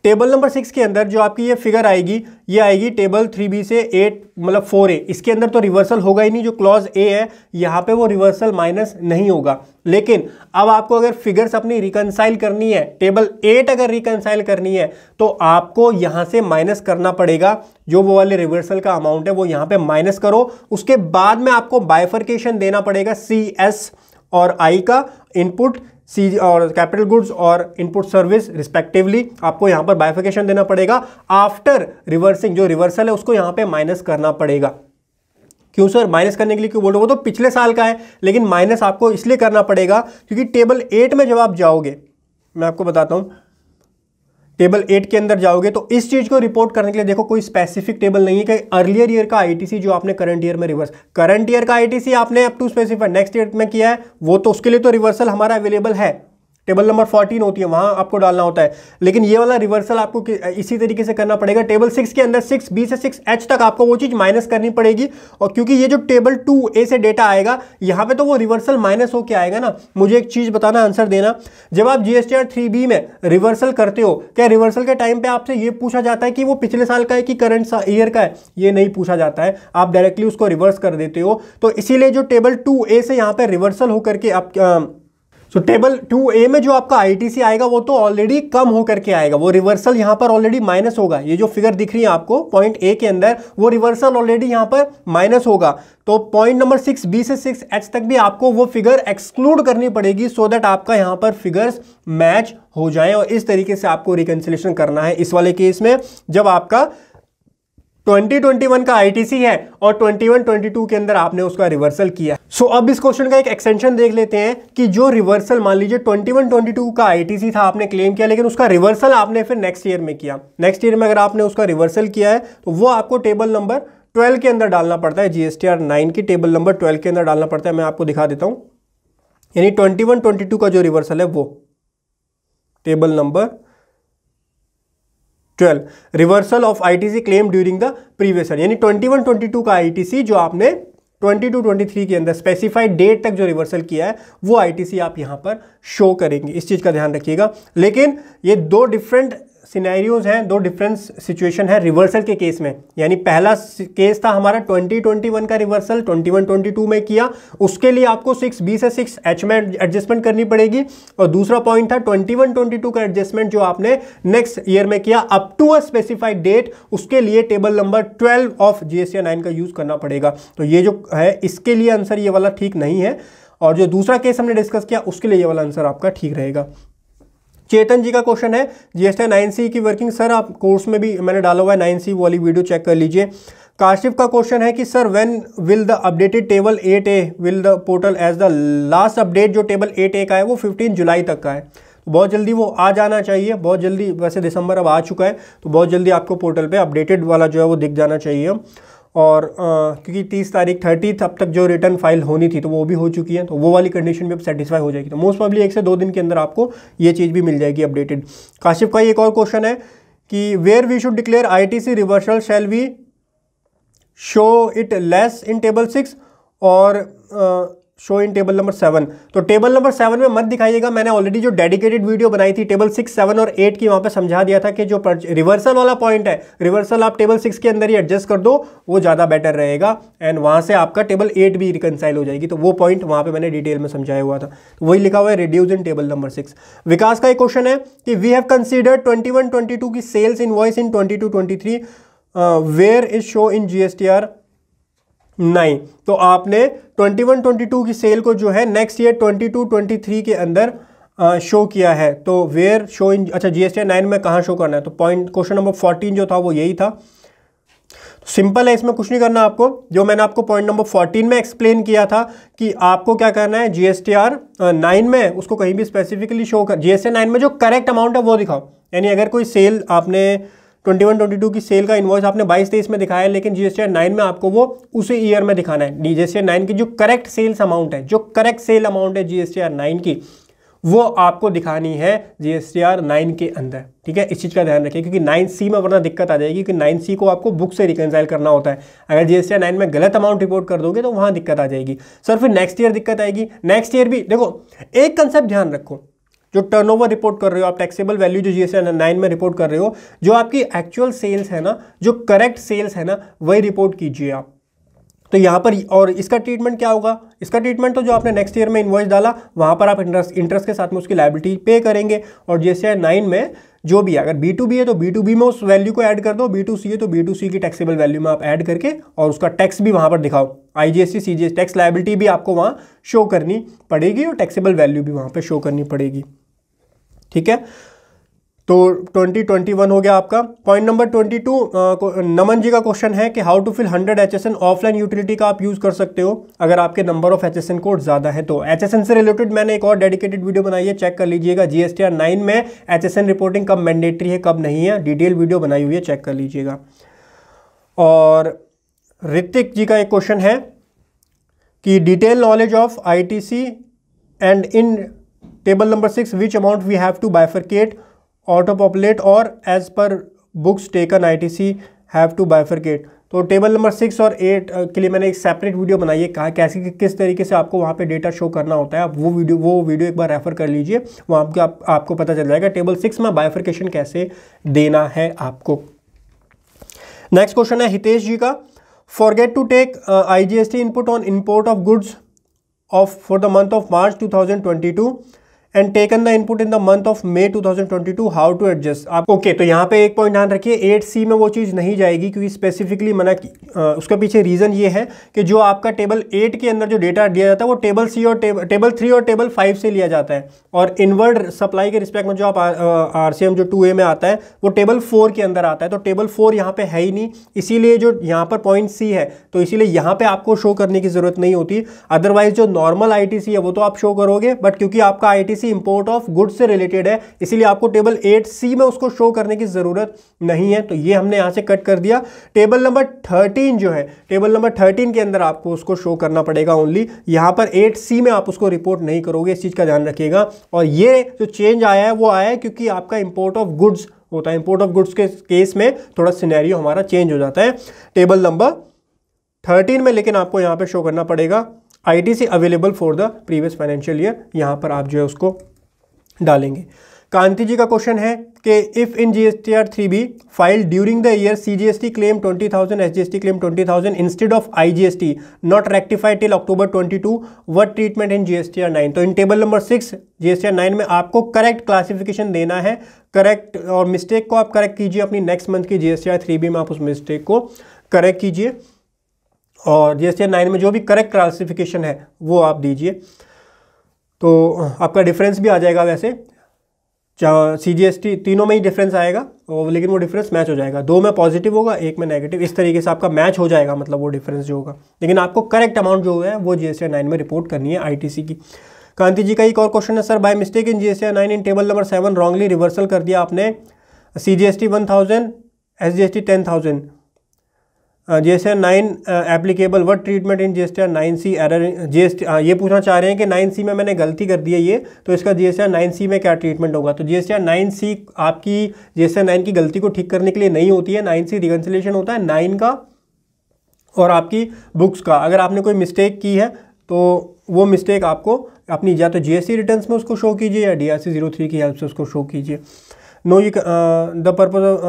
टेबल नंबर सिक्स के अंदर जो आपकी ये फिगर आएगी ये आएगी टेबल थ्री बी से एट मतलब फोर ए इसके अंदर तो रिवर्सल होगा ही नहीं जो क्लॉज ए है यहाँ पे वो रिवर्सल माइनस नहीं होगा लेकिन अब आपको अगर फिगर्स अपनी रिकनसाइल करनी है टेबल एट अगर रिकनसाइल करनी है तो आपको यहाँ से माइनस करना पड़ेगा जो वो वाले रिवर्सल का अमाउंट है वो यहाँ पर माइनस करो उसके बाद में आपको बाइफर्केशन देना पड़ेगा सी एस और आई का इनपुट सी और कैपिटल गुड्स और इनपुट सर्विस रिस्पेक्टिवली आपको यहाँ पर बाइफिकेशन देना पड़ेगा आफ्टर रिवर्सिंग जो रिवर्सल है उसको यहाँ पे माइनस करना पड़ेगा क्यों सर माइनस करने के लिए क्यों बोल रहे हो तो पिछले साल का है लेकिन माइनस आपको इसलिए करना पड़ेगा क्योंकि टेबल एट में जब आप जाओगे मैं आपको बताता हूँ टेबल एट के अंदर जाओगे तो इस चीज़ को रिपोर्ट करने के लिए देखो कोई स्पेसिफिक टेबल नहीं है कि अर्लियर ईयर का आईटीसी जो आपने करंट ईयर में रिवर्स करंट ईयर का आईटीसी आपने up to specify next year में किया है वो तो उसके लिए तो रिवर्सल हमारा अवेलेबल है टेबल नंबर फोर्टीन होती है वहां आपको डालना होता है लेकिन ये वाला रिवर्सल आपको इसी तरीके से करना पड़ेगा टेबल सिक्स के अंदर सिक्स बी से सिक्स एच तक आपको वो चीज़ माइनस करनी पड़ेगी और क्योंकि ये जो टेबल टू ए से डेटा आएगा यहाँ पे तो वो रिवर्सल माइनस होकर आएगा ना मुझे एक चीज़ बताना आंसर देना जब आप जी एस में रिवर्सल करते हो क्या रिवर्सल के टाइम पर आपसे ये पूछा जाता है कि वो पिछले साल का है कि करंट ईयर का है ये नहीं पूछा जाता है आप डायरेक्टली उसको रिवर्स कर देते हो तो इसीलिए जो टेबल टू ए से यहाँ पर रिवर्सल होकर के आप सो टेबल टू ए में जो आपका आई आएगा वो तो ऑलरेडी कम होकर के आएगा वो रिवर्सल यहाँ पर ऑलरेडी माइनस होगा ये जो फिगर दिख रही है आपको पॉइंट ए के अंदर वो रिवर्सल ऑलरेडी यहाँ पर माइनस होगा तो पॉइंट नंबर सिक्स बी से सिक्स एच तक भी आपको वो फिगर एक्सक्लूड करनी पड़ेगी सो so दैट आपका यहाँ पर फिगर्स मैच हो जाए और इस तरीके से आपको रिकन्सिलेशन करना है इस वाले केस में जब आपका 2021 का आईटीसी है और 21-22 के अंदर आपने उसका रिवर्सल किया सो so, अब इस क्वेश्चन का एक एक्सटेंशन देख लेते हैं कि जो रिवर्सल मान लीजिए 21-22 का आईटीसी था आपने क्लेम किया लेकिन उसका रिवर्सल आपने फिर नेक्स्ट ईयर में किया नेक्स्ट ईयर में अगर आपने उसका रिवर्सल किया है तो वो आपको टेबल नंबर 12 के अंदर डालना पड़ता है जीएसटीआर 9 की टेबल नंबर ट्वेल्व के अंदर डालना पड़ता है मैं आपको दिखा देता हूँ यानी ट्वेंटी वन का जो रिवर्सल है वो table number twelve reversal of ITC claim during the previous year यानी ट्वेंटी वन ट्वेंटी टू का आईटीसी जो आपने ट्वेंटी टू ट्वेंटी थ्री के अंदर स्पेसिफाइड डेट तक जो रिवर्सल किया है वो आईटीसी आप यहाँ पर शो करेंगे इस चीज़ का ध्यान रखिएगा लेकिन ये दो डिफरेंट सिनेरियोज हैं दो डिफरेंस सिचुएशन है रिवर्सल के केस में यानी पहला केस था हमारा 2021 का रिवर्सल 2122 में किया उसके लिए आपको 6 बी से 6 एच में एडजस्टमेंट करनी पड़ेगी और दूसरा पॉइंट था 2122 का एडजस्टमेंट जो आपने नेक्स्ट ईयर में किया up to a specified date उसके लिए table number twelve of G S का यूज़ करना पड़ेगा तो ये जो है इसके लिए आंसर ये वाला ठीक नहीं है और जो दूसरा केस हमने डिस्कस किया उसके लिए ये वाला आंसर आपका ठीक रहेगा चेतन जी का क्वेश्चन है जीएसटी नाइन सी की वर्किंग सर आप कोर्स में भी मैंने डाला हुआ है नाइन सी वाली वीडियो चेक कर लीजिए काशिफ का क्वेश्चन है कि sir when will the updated table eight A will the portal as the last update जो टेबल एट ए का है वो फिफ्टीन जुलाई तक का है तो बहुत जल्दी वो आ जाना चाहिए बहुत जल्दी वैसे दिसंबर अब आ चुका है तो बहुत जल्दी आपको पोर्टल पे अपडेटेड वाला जो है वो दिख जाना चाहिए और आ, क्योंकि तीस तारीख थर्टी अब तक जो रिटर्न फाइल होनी थी तो वो भी हो चुकी है तो वो वाली कंडीशन भी अब सेटिस्फाई हो जाएगी तो मोस्ट प्रॉब्ली एक से दो दिन के अंदर आपको ये चीज़ भी मिल जाएगी अपडेटेड काशिफ का एक और क्वेश्चन है कि where we should declare I T C reversal shall we show it less in table six और show in table number seven तो टेबल नंबर सेवन में मत दिखाइएगा मैंने ऑलरेडी जो डेडिकेटेड वीडियो बनाई थी टेबल सिक्स सेवन और एट की वहां पे समझा दिया था कि जो रिवर्सल वाला पॉइंट है रिवर्सल आप टेबल सिक्स के अंदर ही एडजस्ट कर दो वो ज़्यादा बेटर रहेगा एंड वहां से आपका टेबल एट भी रिकनसाइल हो जाएगी तो वो पॉइंट वहां पर मैंने डिटेल में समझाया हुआ था तो वही लिखा हुआ है reduce in table number six Vikas का एक क्वेश्चन है कि we have consider twenty one की sales invoice in twenty two twenty three where is show in G नहीं तो आपने 21 22 की सेल को जो है नेक्स्ट ईयर 22 23 के अंदर आ, शो किया है तो वेयर शो इन अच्छा जी एस नाइन में कहाँ शो करना है तो पॉइंट क्वेश्चन नंबर फोर्टीन जो था वो यही था सिंपल है इसमें कुछ नहीं करना आपको जो मैंने आपको पॉइंट नंबर फोर्टीन में एक्सप्लेन किया था कि आपको क्या करना है G S T R nine में उसको कहीं भी स्पेसिफिकली शो कर जी एस टी नाइन में जो करेक्ट अमाउंट है वो दिखाओ यानी अगर कोई सेल आपने ट्वेंटी वन ट्वेंटी टू की सेल का इन्वॉइस आपने बाईस तेईस में दिखाया है लेकिन जीएसटीआर नाइन में आपको वो उसी ईयर में दिखाना है जीएसटी नाइन की जो करेक्ट सेल्स अमाउंट है जो करेक्ट सेल अमाउंट है जीएसटीआर नाइन की वो आपको दिखानी है जी नाइन के अंदर ठीक है इस चीज़ का ध्यान रखिए क्योंकि नाइन सी में वरना दिक्कत आ जाएगी क्योंकि नाइन सी को आपको बुक से रिकनसाइल करना होता है अगर जी एस नाइन में गलत अमाउंट रिपोर्ट कर दोगे तो वहाँ दिक्कत आ जाएगी सर फिर नेक्स्ट ईयर दिक्कत आएगी नेक्स्ट ईयर भी देखो एक कंसेप्ट ध्यान रखो जो टर्नओवर रिपोर्ट कर रहे हो आप टैक्सेबल वैल्यू जो जीएसटी नाइन में रिपोर्ट कर रहे हो जो आपकी एक्चुअल सेल्स है ना जो करेक्ट सेल्स है ना वही रिपोर्ट कीजिए आप तो यहाँ पर और इसका ट्रीटमेंट क्या होगा इसका ट्रीटमेंट तो जो आपने नेक्स्ट ईयर में इन्वॉइस डाला वहाँ पर आप इंटरेस्ट इंटरेस्ट के साथ में उसकी लाइबिलिटी पे करेंगे और जैसे नाइन में जो भी है अगर बी टू बी है तो बी टू बी में उस वैल्यू को ऐड कर दो बी टू सी है तो बी टू सी की टैक्सेबल वैल्यू में आप ऐड करके और उसका टैक्स भी वहाँ पर दिखाओ I G S C C G S tax liability भी आपको वहाँ शो करनी पड़ेगी और टैक्सेबल वैल्यू भी वहाँ पर शो करनी पड़ेगी ठीक है तो 2021 हो गया आपका पॉइंट नंबर 22 नमन जी का क्वेश्चन है कि how to fill 100 H S N offline utility का आप यूज़ कर सकते हो अगर आपके number of H S N code ज़्यादा है तो एच एन से रिलेटेड मैंने एक और डेडिकेटेड वीडियो बनाई है चेक कर लीजिएगा जीएसटी आर नाइन में एच एस एन रिपोर्टिंग कब मैंडेटरी है कब नहीं है डिटेल वीडियो बनाई हुई है चेक कर लीजिएगा और ऋतिक जी का एक क्वेश्चन है कि detail knowledge of I T C and in table number 6 which amount we have to bifurcate auto populate or as per books taken itc have to bifurcate तो टेबल नंबर सिक्स और eight के लिए मैंने एक separate video बनाई है कहा कैसे कि किस तरीके से आपको वहाँ पे डेटा शो करना होता है आप वो वीडियो वो वीडियो एक बार रेफर कर लीजिए वहाँ आपको आप, आपको पता चल जाएगा टेबल सिक्स में बाइफर्केशन कैसे देना है आपको नेक्स्ट क्वेश्चन है हितेश जी का forget to take I G S T input on import of goods of for the month of March two thousand twenty two and taken the input in the month of May 2022 how to adjust आप okay okay, तो यहाँ पे एक point ध्यान रखिए eight सी में वो चीज़ नहीं जाएगी क्योंकि स्पेसिफिकली मना की उसके उसका पीछे रीज़न ये है कि जो आपका टेबल एट के अंदर जो डेटा दिया जाता है वो टेबल सी और टेब, टेबल थ्री और टेबल फाइव से लिया जाता है और इनवर्ड सप्लाई के रिस्पेक्ट में जो आप आर सी एम जो टू ए में आता है वो टेबल फोर के अंदर आता है तो टेबल फोर यहाँ पे है ही नहीं इसीलिए जो यहाँ पर पॉइंट सी है तो इसीलिए यहाँ पे आपको शो करने की ज़रूरत नहीं होती अदरवाइज जो नॉर्मल आई टी सी है वो तो आप शो करोगे बट क्योंकि आपका आई टी सी किसी इंपोर्ट ऑफ गुड से रिलेटेड है इसीलिए आपको टेबल एट सी में उसको शो करने की ज़रूरत नहीं है तो ये हमने यहाँ से कट कर दिया टेबल नंबर थर्टीन जो है टेबल नंबर थर्टीन के अंदर आपको उसको शो करना पड़ेगा ओनली यहाँ पर एट सी में आप उसको रिपोर्ट नहीं करोगे इस चीज़ का ध्यान रखिएगा और ये जो चेंज आया है वो आया है क्योंकि आपका इंपोर्ट ऑफ गुड्स होता है इंपोर्ट ऑफ गुड्स के केस में थोड़ा सिनेरियो हमारा चेंज हो जाता है टेबल नंबर थर्टीन में लेकिन आपको यहाँ पे शो करना पड़ेगा I C available for the previous financial year यहाँ पर आप जो है उसको डालेंगे कांति जी का क्वेश्चन है कि if in G S T R three B file during the year C G S T claim twenty thousand S G S T claim twenty thousand instead of I G S T not rectified till October twenty two what treatment in G S T R nine तो in table number six G S T R nine में आपको correct classification देना है correct और mistake को आप correct कीजिए अपनी नेक्स्ट मंथ की G S T R three B में आप उस मिस्टेक को करेक्ट कीजिए और जी नाइन में जो भी करेक्ट क्लासिफिकेशन है वो आप दीजिए तो आपका डिफरेंस भी आ जाएगा वैसे सी जी एस टी तीनों में ही डिफरेंस आएगा और लेकिन वो डिफरेंस मैच हो जाएगा दो में पॉजिटिव होगा एक में नेगेटिव इस तरीके से आपका मैच हो जाएगा मतलब वो डिफरेंस जो होगा लेकिन आपको करेक्ट अमाउंट जो है वो जी एस टी नाइन में रिपोर्ट करनी है आई टी सी की कांति जी का एक और क्वेश्चन है sir by mistake in G S T nine in table number seven wrongly reversal कर दिया आपने C G S T one thousand S G S T ten thousand जैसे nine applicable what treatment in S T R nine C error T ये पूछना चाह रहे हैं कि नाइन सी में मैंने गलती कर दी है ये तो इसका जीएसटी नाइन सी में क्या ट्रीटमेंट होगा तो आर नाइन सी आपकी जीएसटी नाइन की गलती को ठीक करने के लिए नहीं होती है नाइन सी रिकन्सिलेशन होता है नाइन का और आपकी बुक्स का अगर आपने कोई मिस्टेक की है तो वो मिस्टेक आपको अपनी या तो सी रिटर्न में उसको शो कीजिए या D R C zero three की हेल्प से उसको शो कीजिए no you the purpose of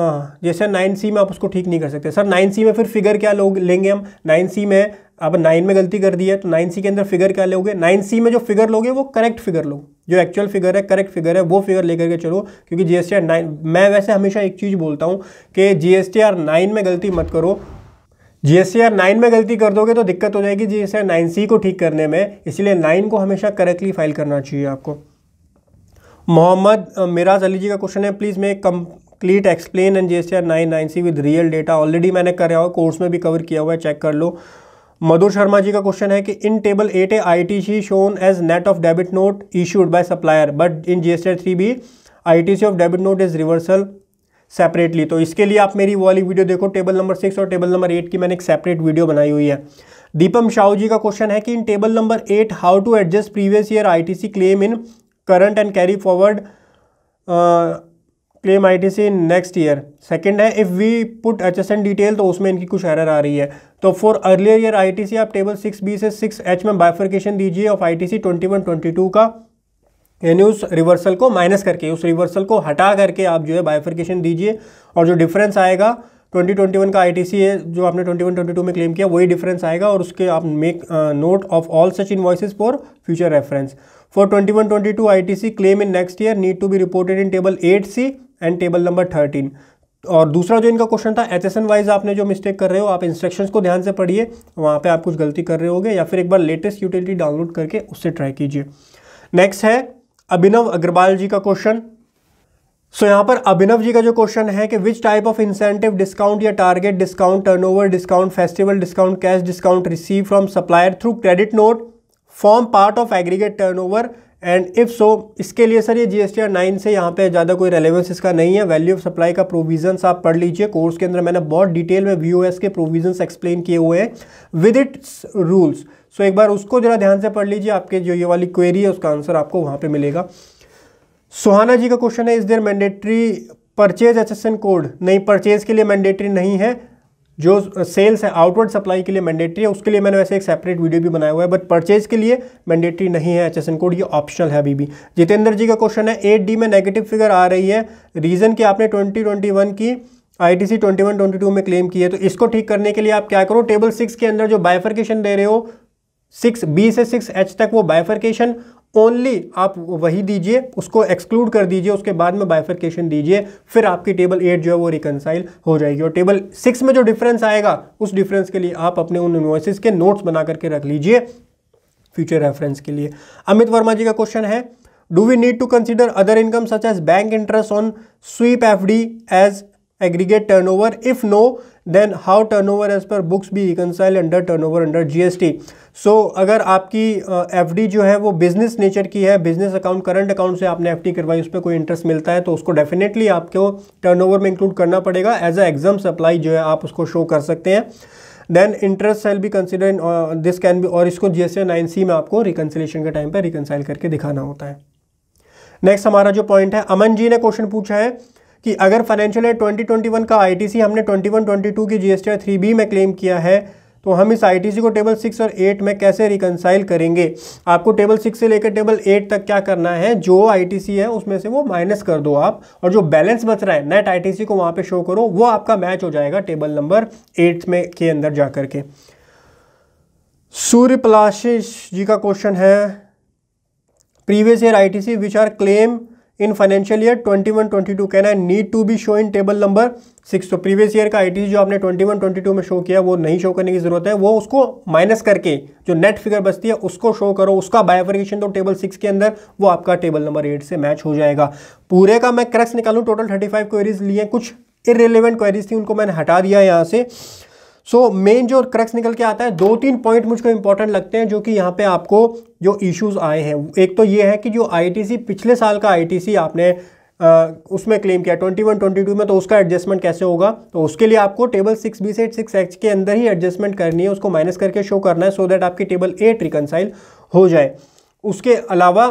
जैसे नाइन सी में आप उसको ठीक नहीं कर सकते सर नाइन सी में फिर फिगर क्या लोग लेंगे हम नाइन सी में अब नाइन में गलती कर दी है तो नाइन सी के अंदर फिगर क्या लोगे नाइन सी में जो फिगर लोगे वो करेक्ट फिगर लो जो एक्चुअल फिगर है करेक्ट फिगर है वो फिगर लेकर के चलो क्योंकि G S T R nine मैं वैसे हमेशा एक चीज़ बोलता हूँ कि G S T R nine में गलती मत करो G S T R nine में गलती कर दोगे तो दिक्कत हो जाएगी G S T R nine C को ठीक करने में इसलिए नाइन को हमेशा करेक्टली फाइल करना चाहिए आपको मोहम्मद मिराज अली जी का क्वेश्चन है please may complete explain an G S R nine nine C with real data already मैंने कराया हुआ कोर्स में भी कवर किया हुआ है चेक कर लो मधुर शर्मा जी का क्वेश्चन है कि in table eight A I T C shown as net of debit note issued by supplier but in G S T R three B I T C of debit note is reversal separately तो इसके लिए आप मेरी वाली video देखो table number six और table number eight की मैंने एक सेपरेट वीडियो बनाई हुई है दीपम शाहू जी का क्वेश्चन है कि in table number eight how to adjust previous year ITC claim in current and carry forward claim I in next year second है if we put H S N detail तो उसमें इनकी कुछ एरर आ रही है तो फॉर अर्लियर ईयर आई आप table six B से सिक्स एच में बाइफर्केशन दीजिए of I T C twenty one twenty two का यानी उस रिवर्सल को माइनस करके उस रिवर्सल को हटा करके आप जो है बाइफर्केशन दीजिए और जो डिफरेंस आएगा 2021 का आईटीसी है जो आपने 2122 में क्लेम किया वही डिफरेंस आएगा और उसके आप make note of all such invoices for future reference For 21-22 ITC claim in next year need to be reported in table 8C and table number 13. और दूसरा जो इनका क्वेश्चन था एच एस एन वाइज आपने जो मिस्टेक कर रहे हो आप इंस्ट्रक्शंस को ध्यान से पढ़िए वहाँ पे आप कुछ गलती कर रहे होगे या फिर एक बार लेटेस्ट यूटिलिटी डाउनलोड करके उससे ट्राई कीजिए नेक्स्ट है अभिनव अग्रवाल जी का क्वेश्चन सो so, यहाँ पर अभिनव जी का जो क्वेश्चन है कि which type of incentive discount या target discount turnover discount festival discount cash discount receive from supplier through credit note form part of aggregate turnover and if so इसके लिए sir ये जी एस से यहाँ पे ज़्यादा कोई रेलेवेंस इसका नहीं है वैल्यू ऑफ सप्लाई का प्रोविजंस आप पढ़ लीजिए कोर्स के अंदर मैंने बहुत डिटेल में वी ओ एस के प्रोविजंस एक्सप्लेन किए हुए हैं विद इट्स रूल्स सो एक बार उसको जरा ध्यान से पढ़ लीजिए आपके जो ये वाली क्वेरी है उसका आंसर आपको वहाँ पर मिलेगा सुहाना जी का क्वेश्चन है is there mandatory purchase H code नहीं परचेज के लिए मैंडेटरी नहीं है जो सेल्स है आउटवर्ड सप्लाई के लिए मैंडेटरी है उसके लिए मैंने वैसे एक सेपरेट वीडियो भी बनाया हुआ है बट परचेज के लिए मैंडेटरी नहीं है एच कोड ये ऑप्शनल है अभी भी जितेंद्र जी का क्वेश्चन है एट डी में नेगेटिव फिगर आ रही है रीज़न कि आपने ट्वेंटी ट्वेंटी वन की I 2122 twenty one twenty two में क्लेम की है तो इसको ठीक करने के लिए आप क्या करो टेबल सिक्स के अंदर जो बाइफर्केशन दे रहे हो सिक्स बी से सिक्स एच तक वो बाइफर्केशन ओनली आप वही दीजिए उसको एक्सक्लूड कर दीजिए उसके बाद में बाइफरकेशन दीजिए फिर आपकी टेबल एट जो है वो रिकनसाइल हो जाएगी और टेबल सिक्स में जो डिफरेंस आएगा उस डिफरेंस के लिए आप अपने उन इन्वॉइसिस के नोट्स बना करके रख लीजिए फ्यूचर रेफरेंस के लिए अमित वर्मा जी का क्वेश्चन है do we need to consider other income such as bank interest on sweep F D as aggregate turnover then how turnover as per books be reconcile under turnover under G S T so so, अगर आपकी F uh, जो है वो business nature की है business account current account से आपने F करवाई उस पर कोई इंटरेस्ट मिलता है तो उसको डेफिनेटली आपको टर्नओवर में इंक्लूड करना पड़ेगा एज अ एग्जाम सप्लाई जो है आप उसको शो कर सकते हैं देन इंटरेस्ट सेल भी कंसिडर दिस कैन बी और इसको जी नाइन सी में आपको रिकनसिलेशन के टाइम पर रिकनसाइल करके दिखाना होता है नेक्स्ट हमारा जो पॉइंट है अमन जी ने क्वेश्चन पूछा है कि अगर फाइनेंशियल ट्वेंटी 2021 का आईटीसी हमने टू की जीएसटी बी में क्लेम किया है तो हम इस आईटीसी को टेबल सिक्स और एट में कैसे रिकनसाइल करेंगे आपको टेबल सिक्स से लेकर टेबल एट तक क्या करना है जो आईटीसी है उसमें से वो माइनस कर दो आप और जो बैलेंस बच रहा है नेट आईटीसी को वहाँ पर शो करो वो आपका मैच हो जाएगा टेबल नंबर एट में के अंदर जा के सूर्य प्लाशिश जी का क्वेश्चन है previous year ITC which are claim year twenty one 21-22 कहना है need to be show in table number six तो प्रीवियस ईयर का आईटीसी जो आपने 21-22 में शो किया वो नहीं शो करने की ज़रूरत है वो उसको माइनस करके जो नेट फिगर बचती है उसको शो करो उसका बायोफिकेशन तो टेबल सिक्स के अंदर वो आपका टेबल नंबर एट से मैच हो जाएगा पूरे का मैं क्रैक्स निकालू टोटल थर्टी फाइव क्वेरीज लिए कुछ इरेलीवेंट क्वेरीज थी उनको मैंने हटा दिया यहाँ से सो so, मेन जो क्रक्स निकल के आता है दो तीन पॉइंट मुझको इंपॉर्टेंट लगते हैं जो कि यहाँ पे आपको जो इश्यूज आए हैं एक तो ये है कि जो आईटीसी पिछले साल का आईटीसी आपने आ, उसमें क्लेम किया ट्वेंटी टू में तो उसका एडजस्टमेंट कैसे होगा तो उसके लिए आपको टेबल सिक्स बी से सिक्स एच के अंदर ही एडजस्टमेंट करनी है उसको माइनस करके शो करना है सो so दैट आपकी टेबल एट रिकनसाइल हो जाए उसके अलावा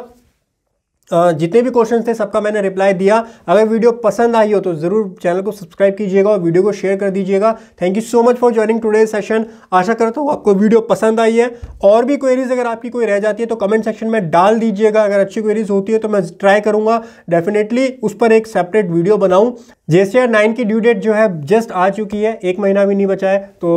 जितने भी क्वेश्चन थे सबका मैंने रिप्लाई दिया अगर वीडियो पसंद आई हो तो ज़रूर चैनल को सब्सक्राइब कीजिएगा और वीडियो को शेयर कर दीजिएगा thank you so much for joining today session आशा करता हूँ आपको वीडियो पसंद आई है और भी क्वेरीज अगर आपकी कोई रह जाती है तो कमेंट सेक्शन में डाल दीजिएगा अगर अच्छी क्वेरीज होती है तो मैं ट्राई करूंगा डेफिनेटली उस पर एक सेपरेट वीडियो बनाऊँ जैसे नाइन की ड्यू डेट जो है जस्ट आ चुकी है एक महीना भी नहीं बचा है तो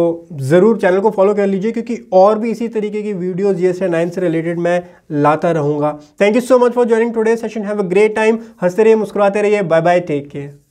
ज़रूर चैनल को फॉलो कर लीजिए क्योंकि और भी इसी तरीके की वीडियो जी नाइन से रिलेटेड मैं लाता रहूंगा thank you so much for joining today session have a great time हंसते रहिए मुस्कुराते रहिए बाय बाय टेक केयर